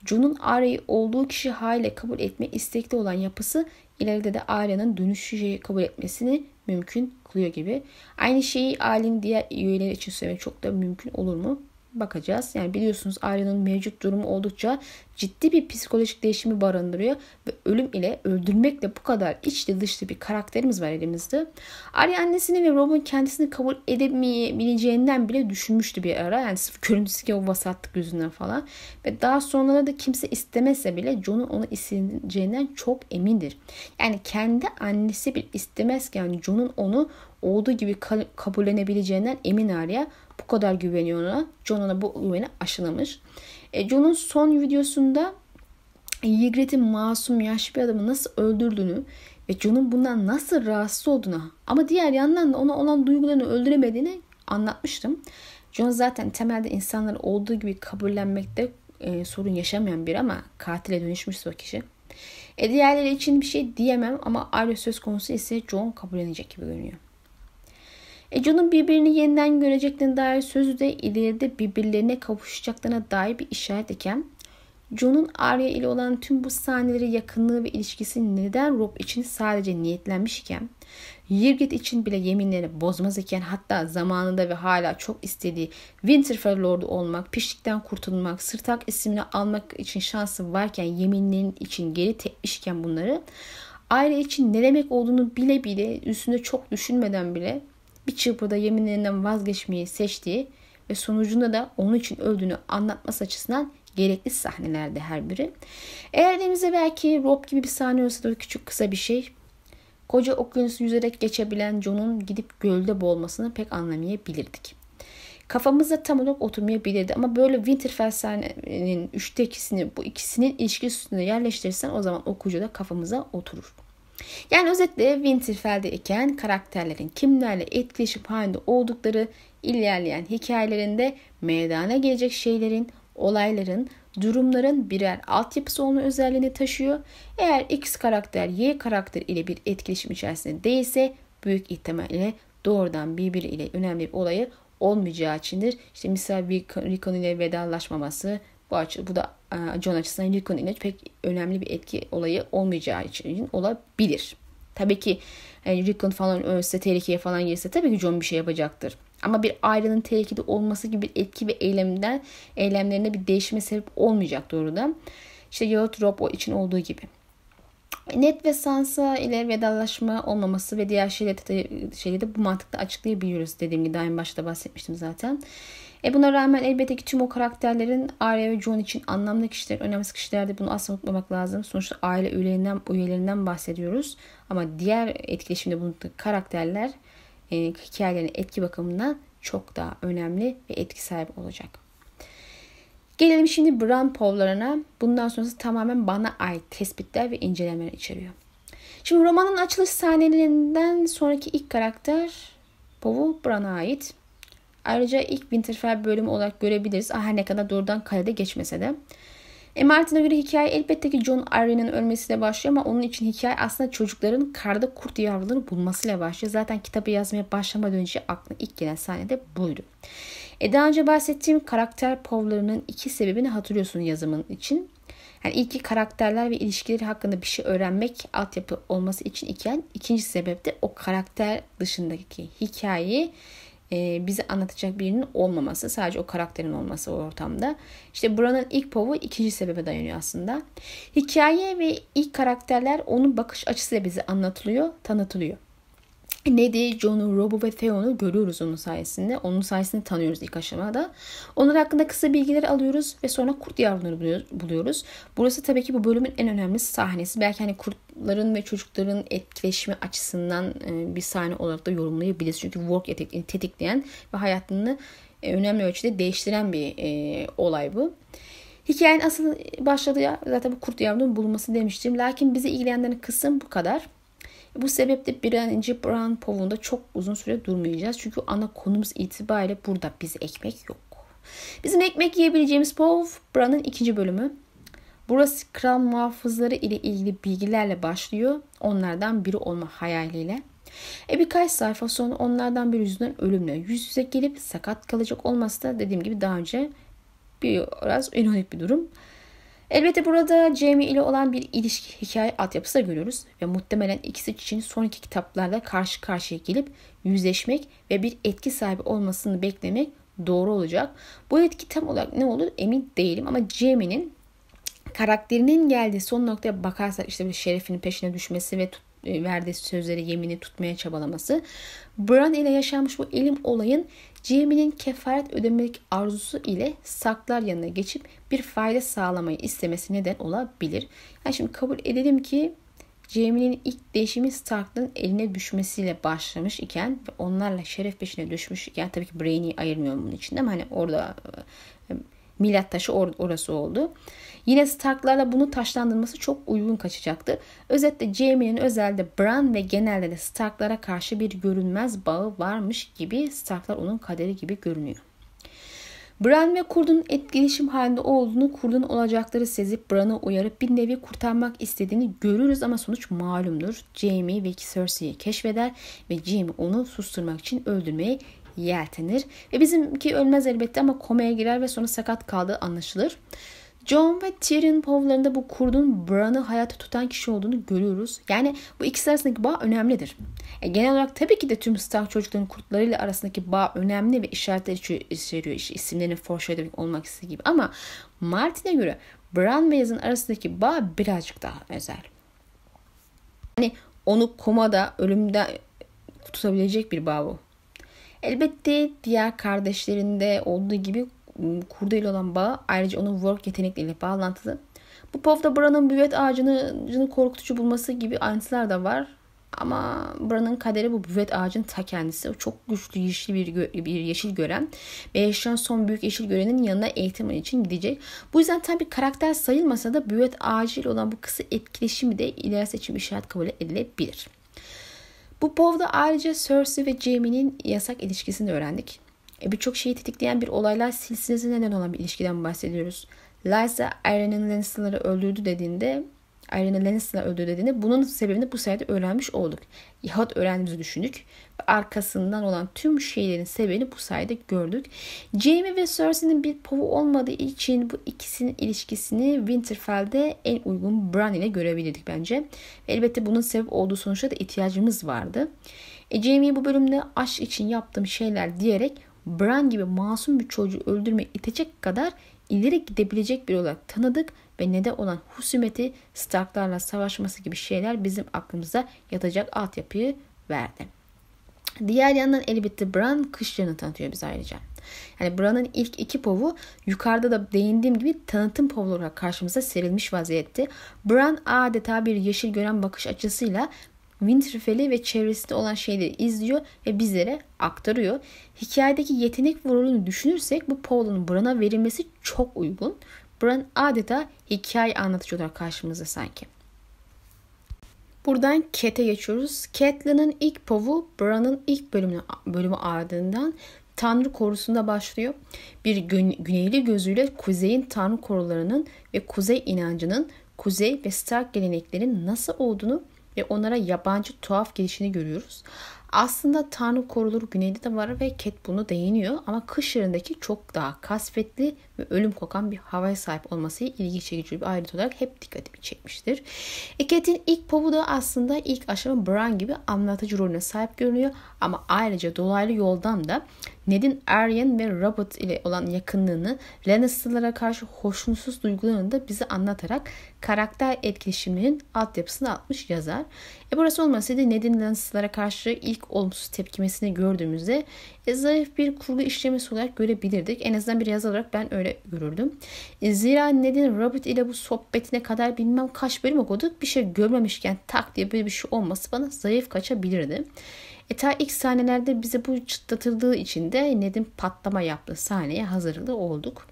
John'un Arya'yı olduğu kişi haliyle kabul etme istekli olan yapısı ileride de Arya'nın dönüşü kabul etmesini mümkün kılıyor gibi. Aynı şeyi ailenin diğer üyeleri için söylemek çok da mümkün olur mu? bakacağız. Yani biliyorsunuz Arya'nın mevcut durumu oldukça ciddi bir psikolojik değişimi barındırıyor ve ölüm ile öldürmekle bu kadar içli dışlı bir karakterimiz var elimizde. Arya annesini ve Rob'un kendisini kabul edemeyebileceğinden bile düşünmüştü bir ara. Yani sırf görüntüsü ki o vasatlık yüzünden falan. Ve daha sonralarda da kimse istemese bile Jon'un onu isteyeceğinden çok emindir. Yani kendi annesi bile istemezken Jon'un onu olduğu gibi kabullenebileceğinden emin Arya bu kadar güveniyor ona. John ona bu güveni aşılamış. E, John'un son videosunda Yigret'in masum yaşlı bir adamı nasıl öldürdüğünü ve John'un bundan nasıl rahatsız olduğunu, ama diğer yandan da ona olan duygularını öldüremediğini anlatmıştım. John zaten temelde insanları olduğu gibi kabullenmekte e, sorun yaşamayan biri ama katile dönüşmüş o kişi. E diğerleri için bir şey diyemem ama aile söz konusu ise John kabullenecek gibi görünüyor. E, birbirini yeniden göreceklerine dair sözü de ileride birbirlerine kavuşacaklarına dair bir işaret iken John'un Arya ile olan tüm bu sahneleri yakınlığı ve ilişkisi neden Rob için sadece niyetlenmiş iken Ygritte için bile yeminleri bozmaz iken hatta zamanında ve hala çok istediği Winterfell Lord'u olmak, pişlikten kurtulmak, sırtak isimini almak için şansı varken yeminlerin için geri tepmişken bunları aile için ne demek olduğunu bile bile üstünde çok düşünmeden bile bir çırpıda yeminlerinden vazgeçmeyi seçtiği ve sonucunda da onun için öldüğünü anlatması açısından gerekli sahnelerde her biri. Eğer elimize belki Rob gibi bir sahne olsa da küçük kısa bir şey. Koca okyanusu yüzerek geçebilen John'un gidip gölde boğulmasını pek anlamayabilirdik. Kafamızda tam olarak oturmayabilirdi ama böyle Winterfell sahnenin üçte ikisini bu ikisinin ilişkisi üstünde yerleştirirsen o zaman okuyucu da kafamıza oturur. Yani özetle Winterfell'de iken karakterlerin kimlerle etkileşip halinde oldukları ilerleyen hikayelerinde meydana gelecek şeylerin, olayların, durumların birer altyapısı olma özelliğini taşıyor. Eğer X karakter Y karakter ile bir etkileşim içerisinde değilse büyük ihtimalle doğrudan birbiriyle önemli bir olayı olmayacağı içindir. İşte misal bir Rickon ile vedalaşmaması bu, açı, bu da e, John açısından Lincoln ilaç pek önemli bir etki olayı olmayacağı için olabilir. Tabii ki yani e, Lincoln falan ölse tehlikeye falan girse tabii ki John bir şey yapacaktır. Ama bir ailenin tehlikede olması gibi bir etki ve eylemden eylemlerine bir değişme sebep olmayacak doğrudan. İşte Yahut Rob o için olduğu gibi. Net ve Sansa ile vedalaşma olmaması ve diğer şeyleri de, şeyleri de bu mantıkla açıklayabiliyoruz. Dediğim gibi daha en başta bahsetmiştim zaten. E buna rağmen elbette ki tüm o karakterlerin Arya ve Jon için anlamlı kişiler, önemli kişiler bunu asla unutmamak lazım. Sonuçta aile üyelerinden, üyelerinden bahsediyoruz. Ama diğer etkileşimde bulundukları karakterler e, hikayelerine etki bakımından çok daha önemli ve etki sahibi olacak. Gelelim şimdi Bran povlarına. Bundan sonrası tamamen bana ait tespitler ve incelemeler içeriyor. Şimdi romanın açılış sahnelerinden sonraki ilk karakter Pov'u Bran'a ait. Ayrıca ilk Winterfell bölümü olarak görebiliriz. Ah, her ne kadar doğrudan kalede geçmese de. E Martin'a göre hikaye elbette ki John Arryn'in ölmesiyle başlıyor ama onun için hikaye aslında çocukların karda kurt yavrularını bulmasıyla başlıyor. Zaten kitabı yazmaya başlama önce aklına ilk gelen sahnede buydu. E daha önce bahsettiğim karakter povlarının iki sebebini hatırlıyorsun yazımın için. Yani ilki karakterler ve ilişkileri hakkında bir şey öğrenmek altyapı olması için iken ikinci sebep de o karakter dışındaki hikayeyi e, bize anlatacak birinin olmaması. Sadece o karakterin olması o ortamda. İşte buranın ilk povu ikinci sebebe dayanıyor aslında. Hikaye ve ilk karakterler onun bakış açısıyla bize anlatılıyor, tanıtılıyor. Ned'i, John'u, Rob'u ve Theon'u görüyoruz onun sayesinde. Onun sayesinde tanıyoruz ilk aşamada. Onlar hakkında kısa bilgileri alıyoruz ve sonra kurt yavrularını buluyoruz. Burası tabii ki bu bölümün en önemli sahnesi. Belki hani kurtların ve çocukların etkileşimi açısından e, bir sahne olarak da yorumlayabiliriz. Çünkü work tetikleyen ve hayatını e, önemli ölçüde değiştiren bir e, olay bu. Hikayenin asıl başladığı zaten bu kurt yavrunun bulunması demiştim. Lakin bizi ilgilendiren kısım bu kadar. Bu sebeple birinci Brown Pov'unda çok uzun süre durmayacağız. Çünkü ana konumuz itibariyle burada bize ekmek yok. Bizim ekmek yiyebileceğimiz Pov Brown'ın ikinci bölümü. Burası kral muhafızları ile ilgili bilgilerle başlıyor. Onlardan biri olma hayaliyle. E birkaç sayfa sonra onlardan biri yüzünden ölümle yüz yüze gelip sakat kalacak olması da dediğim gibi daha önce biraz ironik bir durum. Elbette burada Jamie ile olan bir ilişki hikaye altyapısı da görüyoruz ve muhtemelen ikisi için sonraki kitaplarda karşı karşıya gelip yüzleşmek ve bir etki sahibi olmasını beklemek doğru olacak. Bu etki tam olarak ne olur emin değilim ama Jamie'nin karakterinin geldiği son noktaya bakarsak işte bir şerefinin peşine düşmesi ve tut, e, verdiği sözleri yemini tutmaya çabalaması. Bran ile yaşanmış bu elim olayın Jamie'nin kefaret ödemek arzusu ile Saklar yanına geçip bir fayda sağlamayı istemesi neden olabilir. Yani şimdi kabul edelim ki Jamie'nin ilk değişimi Stark'ların eline düşmesiyle başlamış iken ve onlarla şeref peşine düşmüş iken tabii ki Braine'i ayırmıyorum bunun için ama hani orada e, Milat taşı or- orası oldu. Yine Starklarla bunu taşlandırması çok uygun kaçacaktı. Özetle Jaime'nin özelde Bran ve genelde de Starklara karşı bir görünmez bağı varmış gibi Starklar onun kaderi gibi görünüyor. Bran ve kurdun etkileşim halinde olduğunu, kurdun olacakları sezip Bran'ı uyarıp bir nevi kurtarmak istediğini görürüz ama sonuç malumdur. Jaime ve Cersei'yi keşfeder ve Jaime onu susturmak için öldürmeye yeltenir. Ve bizimki ölmez elbette ama komaya girer ve sonra sakat kaldığı anlaşılır. John ve Tyrion povlarında bu kurdun Bran'ı hayata tutan kişi olduğunu görüyoruz. Yani bu ikisi arasındaki bağ önemlidir. E, genel olarak tabii ki de tüm Stark çocukların kurtlarıyla arasındaki bağ önemli ve işaretler içeriyor. İşte isimlerinin foreshadowing olmak istediği gibi. Ama Martin'e göre Bran ve Yaz'ın arasındaki bağ birazcık daha özel. Yani onu komada, ölümde tutabilecek bir bağ bu. Elbette diğer kardeşlerinde olduğu gibi ıı, kurda olan bağı ayrıca onun work yetenekleriyle bağlantılı. Bu povda Bran'ın büyüt ağacını korkutucu bulması gibi ayrıntılar da var. Ama Bran'ın kaderi bu büvet ağacın ta kendisi. O çok güçlü yeşil bir, bir yeşil gören ve yaşayan son büyük yeşil görenin yanına eğitim için gidecek. Bu yüzden tam bir karakter sayılmasa da büvet ağacıyla olan bu kısa etkileşimi de ileri seçim işaret kabul edilebilir. Bu povda ayrıca Cersei ve Jaime'nin yasak ilişkisini öğrendik. E, Birçok şeyi tetikleyen bir olaylar silsilesine neden olan bir ilişkiden bahsediyoruz. Lysa Arryn'in Lannister'ları öldürdü dediğinde Irene Lannister'ın öldürüldüğünde bunun sebebini bu sayede öğrenmiş olduk. Yahut öğrendiğimizi düşündük. Ve arkasından olan tüm şeylerin sebebini bu sayede gördük. Jaime ve Cersei'nin bir povu olmadığı için bu ikisinin ilişkisini Winterfell'de en uygun Bran ile görebilirdik bence. Ve elbette bunun sebep olduğu sonuçta da ihtiyacımız vardı. E, Jaime'yi bu bölümde aşk için yaptığım şeyler diyerek Bran gibi masum bir çocuğu öldürmeye itecek kadar ileri gidebilecek bir olarak tanıdık ve neden olan husumeti Starklarla savaşması gibi şeyler bizim aklımıza yatacak altyapıyı verdi. Diğer yandan elbette Bran kışlarını tanıtıyor bize ayrıca. Yani Bran'ın ilk iki povu yukarıda da değindiğim gibi tanıtım povu olarak karşımıza serilmiş vaziyette. Bran adeta bir yeşil gören bakış açısıyla Winterfell'i ve çevresinde olan şeyleri izliyor ve bizlere aktarıyor. Hikayedeki yetenek rolünü düşünürsek bu Paul'un Bran'a verilmesi çok uygun. Bran adeta hikaye anlatıcı olarak karşımızda sanki. Buradan Cat'e geçiyoruz. Catelyn'in ilk povu Bran'ın ilk bölümü, bölümü ardından Tanrı korusunda başlıyor. Bir gün, güneyli gözüyle kuzeyin Tanrı korularının ve kuzey inancının, kuzey ve Stark geleneklerin nasıl olduğunu ve onlara yabancı tuhaf gelişini görüyoruz. Aslında Tanrı korulur güneyde de var ve ket bunu değiniyor ama kış yerindeki çok daha kasvetli ve ölüm kokan bir havaya sahip olması ilgi çekici bir ayrıntı olarak hep dikkatimi çekmiştir. Eketin ilk povu da aslında ilk aşama Bran gibi anlatıcı rolüne sahip görünüyor ama ayrıca dolaylı yoldan da Ned'in Arya ve Robert ile olan yakınlığını Lannister'lara karşı hoşnutsuz duygularını da bize anlatarak karakter etkileşiminin altyapısını atmış yazar. E burası olmasaydı Ned'in Lannister'lara karşı ilk olumsuz tepkimesini gördüğümüzde e, zayıf bir kurgu işlemesi olarak görebilirdik. En azından bir yazar olarak ben öyle öyle görürdüm. E, zira neden Robert ile bu sohbetine kadar bilmem kaç bölüm okuduk bir şey görmemişken tak diye böyle bir şey olması bana zayıf kaçabilirdi. E ta ilk sahnelerde bize bu çıtlatıldığı için de Ned'in patlama yaptığı sahneye hazırlı olduk.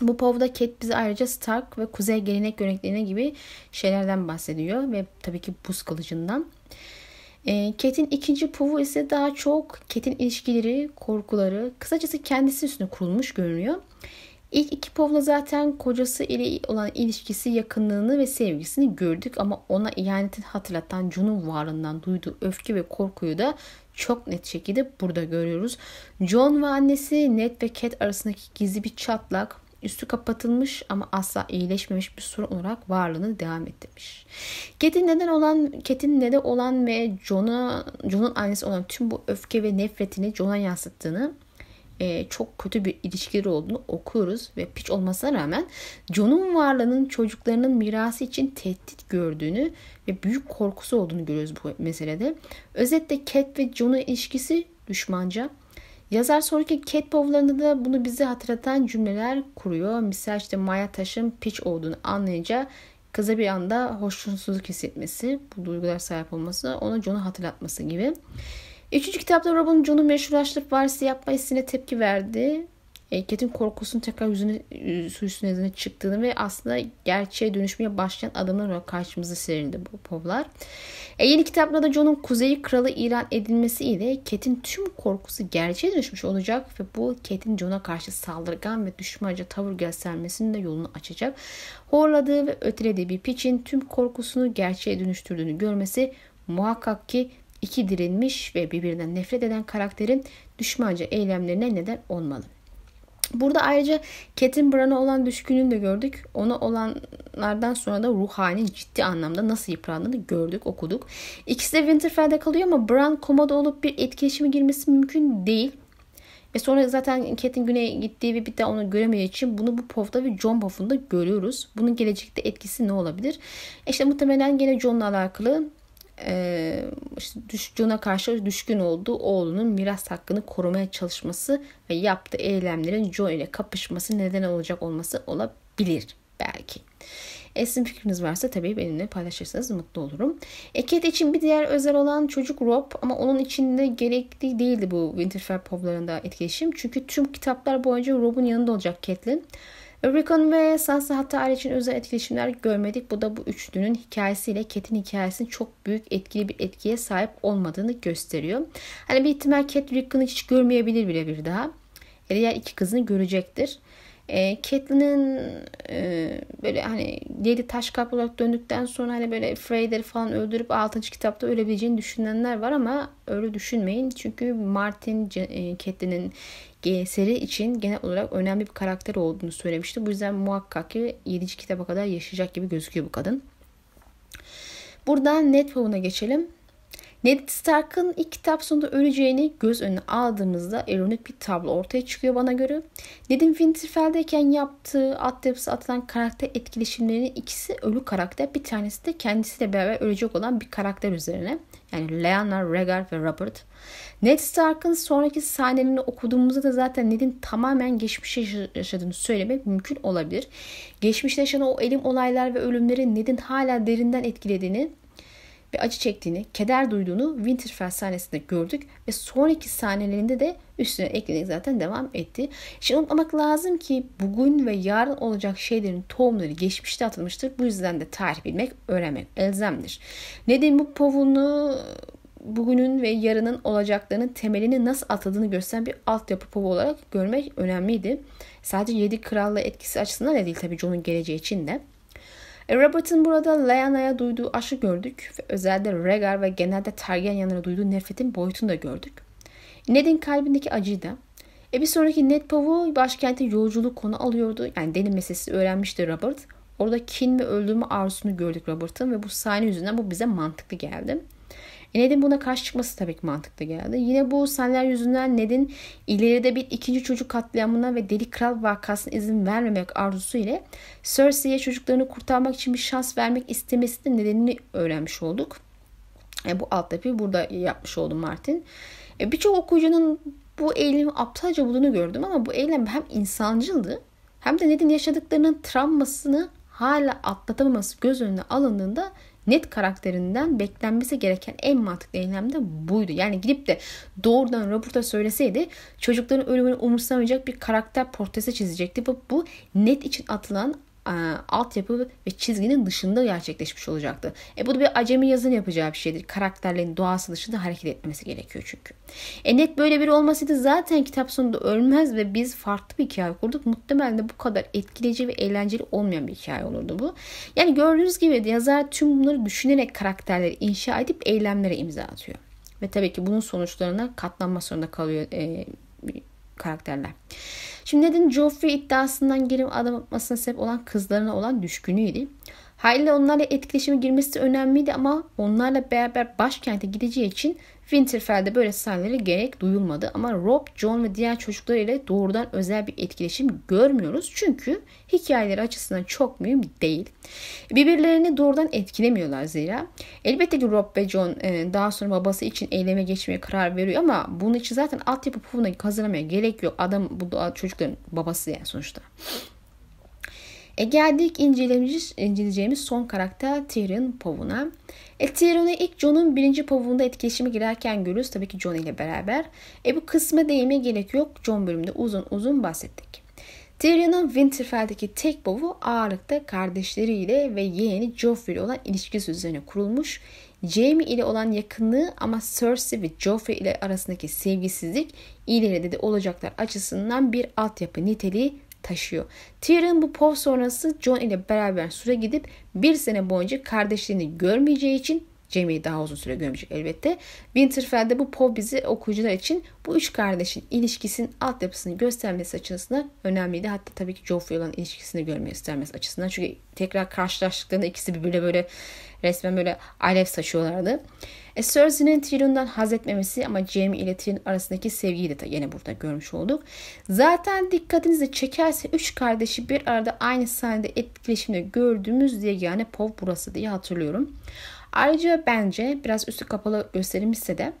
Bu povda Kate bize ayrıca Stark ve Kuzey gelenek göreneklerine gibi şeylerden bahsediyor ve tabii ki buz kılıcından. Ket'in ee, ikinci povu ise daha çok Ket'in ilişkileri, korkuları, kısacası kendisi üstüne kurulmuş görünüyor. İlk iki povla zaten kocası ile olan ilişkisi, yakınlığını ve sevgisini gördük ama ona ihaneti hatırlatan Jun'un varlığından duyduğu öfke ve korkuyu da çok net şekilde burada görüyoruz. John ve annesi Ned ve Cat arasındaki gizli bir çatlak, üstü kapatılmış ama asla iyileşmemiş bir sorun olarak varlığını devam ettirmiş. Ketin neden olan, Ketin neden olan ve John'a, John'un annesi olan tüm bu öfke ve nefretini John'a yansıttığını e, çok kötü bir ilişkileri olduğunu okuyoruz ve piç olmasına rağmen John'un varlığının çocuklarının mirası için tehdit gördüğünü ve büyük korkusu olduğunu görüyoruz bu meselede. Özetle Cat ve John'un ilişkisi düşmanca Yazar sonraki Cat Pov'larında da bunu bize hatırlatan cümleler kuruyor. Misal işte Maya Taş'ın piç olduğunu anlayınca kıza bir anda hoşnutsuzluk hissetmesi, bu duygular sahip olması, ona John'u hatırlatması gibi. Üçüncü kitapta Robin John'u meşrulaştırıp varisi yapma hissine tepki verdi. Cat'in e, korkusunun tekrar yüzüne, su üstüne yüzüne çıktığını ve aslında gerçeğe dönüşmeye başlayan adamlar olarak karşımıza serildi bu povlar. E, yeni kitapta da John'un Kuzey Kralı ilan edilmesiyle Cat'in tüm korkusu gerçeğe dönüşmüş olacak ve bu Cat'in John'a karşı saldırgan ve düşmanca tavır göstermesinin de yolunu açacak. Horladığı ve ötelediği bir piçin tüm korkusunu gerçeğe dönüştürdüğünü görmesi muhakkak ki iki dirilmiş ve birbirinden nefret eden karakterin düşmanca eylemlerine neden olmalı. Burada ayrıca Ketin Bran'a olan düşkünlüğünü de gördük. Ona olanlardan sonra da ruhani ciddi anlamda nasıl yıprandığını gördük, okuduk. İkisi de Winterfell'de kalıyor ama Bran komada olup bir etkileşime girmesi mümkün değil. Ve sonra zaten Cat'in güneye gittiği ve bir daha onu göremeyeceği için bunu bu Pov'da ve John Pov'unda görüyoruz. Bunun gelecekte etkisi ne olabilir? E işte muhtemelen gene John'la alakalı e, işte düşcüğüne karşı düşkün olduğu oğlunun miras hakkını korumaya çalışması ve yaptığı eylemlerin Joe ile kapışması neden olacak olması olabilir belki. Esin fikriniz varsa tabii benimle paylaşırsanız mutlu olurum. Eket için bir diğer özel olan çocuk Rob ama onun içinde gerekli değildi bu Winterfell povlarında etkileşim. Çünkü tüm kitaplar boyunca Rob'un yanında olacak Catelyn. Ricon ve Sansa hatta için özel etkileşimler görmedik. Bu da bu üçlünün hikayesiyle Cat'in hikayesinin çok büyük etkili bir etkiye sahip olmadığını gösteriyor. Hani bir ihtimal Cat Ricon'ı hiç görmeyebilir bile bir daha. Diğer iki kızını görecektir. E, Catelyn'in e, böyle hani yedi taş kalp olarak döndükten sonra hani böyle Freyder'i falan öldürüp altıncı kitapta ölebileceğini düşünenler var ama öyle düşünmeyin. Çünkü Martin e, Catelyn'in seri için genel olarak önemli bir karakter olduğunu söylemişti. Bu yüzden muhakkak ki 7. kitaba kadar yaşayacak gibi gözüküyor bu kadın. Buradan Netwov'una geçelim. Ned Stark'ın ilk kitap sonunda öleceğini göz önüne aldığımızda ironik bir tablo ortaya çıkıyor bana göre. Ned'in Winterfell'deyken yaptığı at atılan karakter etkileşimlerinin ikisi ölü karakter bir tanesi de kendisiyle beraber ölecek olan bir karakter üzerine. Yani Lyanna, Rhaegar ve Robert. Ned Stark'ın sonraki sahnelerini okuduğumuzda da zaten Ned'in tamamen geçmişte yaşadığını söylemek mümkün olabilir. Geçmişte yaşanan o elim olaylar ve ölümleri Ned'in hala derinden etkilediğini ve acı çektiğini, keder duyduğunu Winterfell sahnesinde gördük ve sonraki sahnelerinde de üstüne eklenerek zaten devam etti. Şimdi unutmamak lazım ki bugün ve yarın olacak şeylerin tohumları geçmişte atılmıştır. Bu yüzden de tarih bilmek, öğrenmek elzemdir. Neden bu povunu bugünün ve yarının olacaklarının temelini nasıl atıldığını gösteren bir altyapı povu olarak görmek önemliydi. Sadece yedi kralla etkisi açısından da değil tabii John'un geleceği için de. E, Robert'ın burada Lyana'ya duyduğu aşı gördük ve özellikle Rhaegar ve genelde Targaryen'lere duyduğu nefretin boyutunu da gördük. Ned'in kalbindeki acıyı da. E bir sonraki Ned Pav'u başkente yolculuk konu alıyordu. Yani deli meselesi öğrenmişti Robert. Orada kin ve öldürme arzusunu gördük Robert'ın ve bu sahne yüzünden bu bize mantıklı geldi. E Ned'in buna karşı çıkması tabii ki mantıklı geldi. Yine bu senler yüzünden Ned'in ileride bir ikinci çocuk katliamına ve Deli Kral vakasına izin vermemek arzusu ile Cersei'ye çocuklarını kurtarmak için bir şans vermek istemesi de nedenini öğrenmiş olduk. E bu alt yapıyı burada yapmış oldum Martin. E Birçok okuyucunun bu eylemi aptalca bulduğunu gördüm ama bu eylem hem insancıldı hem de Ned'in yaşadıklarının travmasını hala atlatamaması göz önüne alındığında net karakterinden beklenmesi gereken en mantıklı eylem de buydu. Yani gidip de doğrudan Robert'a söyleseydi çocukların ölümünü umursamayacak bir karakter portresi çizecekti. Bu, bu net için atılan e, altyapı ve çizginin dışında gerçekleşmiş olacaktı. E bu da bir acemi yazın yapacağı bir şeydir. Karakterlerin doğası dışında hareket etmesi gerekiyor çünkü. E net böyle biri olmasaydı zaten kitap sonunda ölmez ve biz farklı bir hikaye kurduk. Muhtemelen de bu kadar etkileyici ve eğlenceli olmayan bir hikaye olurdu bu. Yani gördüğünüz gibi yazar tüm bunları düşünerek karakterleri inşa edip eylemlere imza atıyor. Ve tabii ki bunun sonuçlarına katlanma sonunda kalıyor e, karakterler. Şimdi neden Joffrey iddiasından geri adım atmasına sebep olan kızlarına olan düşkünüydü. Hayli onlarla etkileşime girmesi önemliydi ama onlarla beraber başkente gideceği için Winterfell'de böyle sahnelere gerek duyulmadı. Ama Rob, John ve diğer çocuklar ile doğrudan özel bir etkileşim görmüyoruz. Çünkü hikayeleri açısından çok mühim değil. Birbirlerini doğrudan etkilemiyorlar zira. Elbette ki Rob ve John e, daha sonra babası için eyleme geçmeye karar veriyor ama bunun için zaten altyapı pufuna kazanamaya gerek yok. Adam bu çocukların babası yani sonuçta. E geldik inceleyeceğimiz son karakter Tyrion Pow'una. E, Tyrion'u ilk Jon'un birinci pavuğunda etkileşime girerken görürüz. Tabii ki Jon ile beraber. E bu kısma değime gerek yok. Jon bölümünde uzun uzun bahsettik. Tyrion'un Winterfell'deki tek pavuğu ağırlıkta kardeşleriyle ve yeğeni Joffrey ile olan ilişkisi üzerine kurulmuş. Jaime ile olan yakınlığı ama Cersei ve Joffrey ile arasındaki sevgisizlik ileride de olacaklar açısından bir altyapı niteliği taşıyor. Tyr'in bu pov sonrası John ile beraber süre gidip bir sene boyunca kardeşlerini görmeyeceği için Jamie'yi daha uzun süre görmeyecek elbette. Winterfell'de bu Poe bizi okuyucular için bu üç kardeşin ilişkisinin altyapısını göstermesi açısından önemliydi. Hatta tabii ki Joffrey olan ilişkisini görmeyi göstermesi açısından. Çünkü tekrar karşılaştıklarında ikisi birbirine böyle resmen böyle alev saçıyorlardı. E, Cersei'nin Tyrion'dan haz etmemesi ama Jaime ile Tyrion arasındaki sevgiyi de yine burada görmüş olduk. Zaten dikkatinizi çekerse üç kardeşi bir arada aynı sahnede etkileşimde gördüğümüz diye yani Pov burası diye hatırlıyorum. Ayrıca bence biraz üstü kapalı gösterilmişse de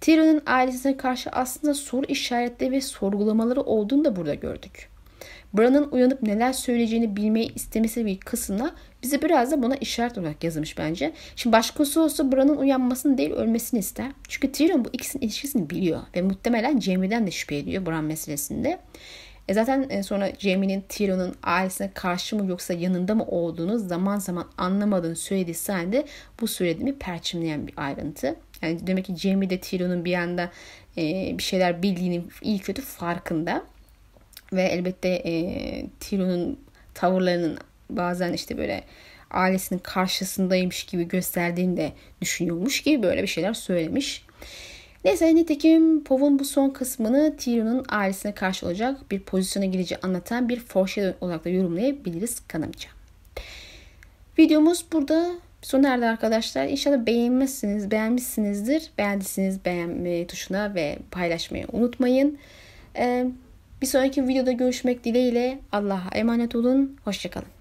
Tyrion'un ailesine karşı aslında soru işaretleri ve sorgulamaları olduğunu da burada gördük. Bran'ın uyanıp neler söyleyeceğini bilmeyi istemesi bir kısmına bize biraz da buna işaret olarak yazılmış bence. Şimdi başkası olsa Bran'ın uyanmasını değil ölmesini ister. Çünkü Tyrion bu ikisinin ilişkisini biliyor ve muhtemelen Jaime'den de şüphe ediyor Bran meselesinde. E zaten e, sonra Jamie'nin Tyrion'un ailesine karşı mı yoksa yanında mı olduğunu zaman zaman anlamadığını söylediği sahnede bu söylediğimi perçimleyen bir ayrıntı. Yani demek ki Jamie de Tyrion'un bir anda e, bir şeyler bildiğinin iyi kötü farkında. Ve elbette e, Tyrion'un tavırlarının bazen işte böyle ailesinin karşısındaymış gibi gösterdiğini de düşünüyormuş gibi böyle bir şeyler söylemiş. Neyse nitekim Pov'un bu son kısmını Tyrion'un ailesine karşı olacak bir pozisyona gireceği anlatan bir foreshadow olarak da yorumlayabiliriz kanımca. Videomuz burada sona erdi arkadaşlar. İnşallah beğenmezsiniz, beğenmişsinizdir. Beğendiyseniz beğenme tuşuna ve paylaşmayı unutmayın. Ee, bir sonraki videoda görüşmek dileğiyle Allah'a emanet olun. Hoşçakalın.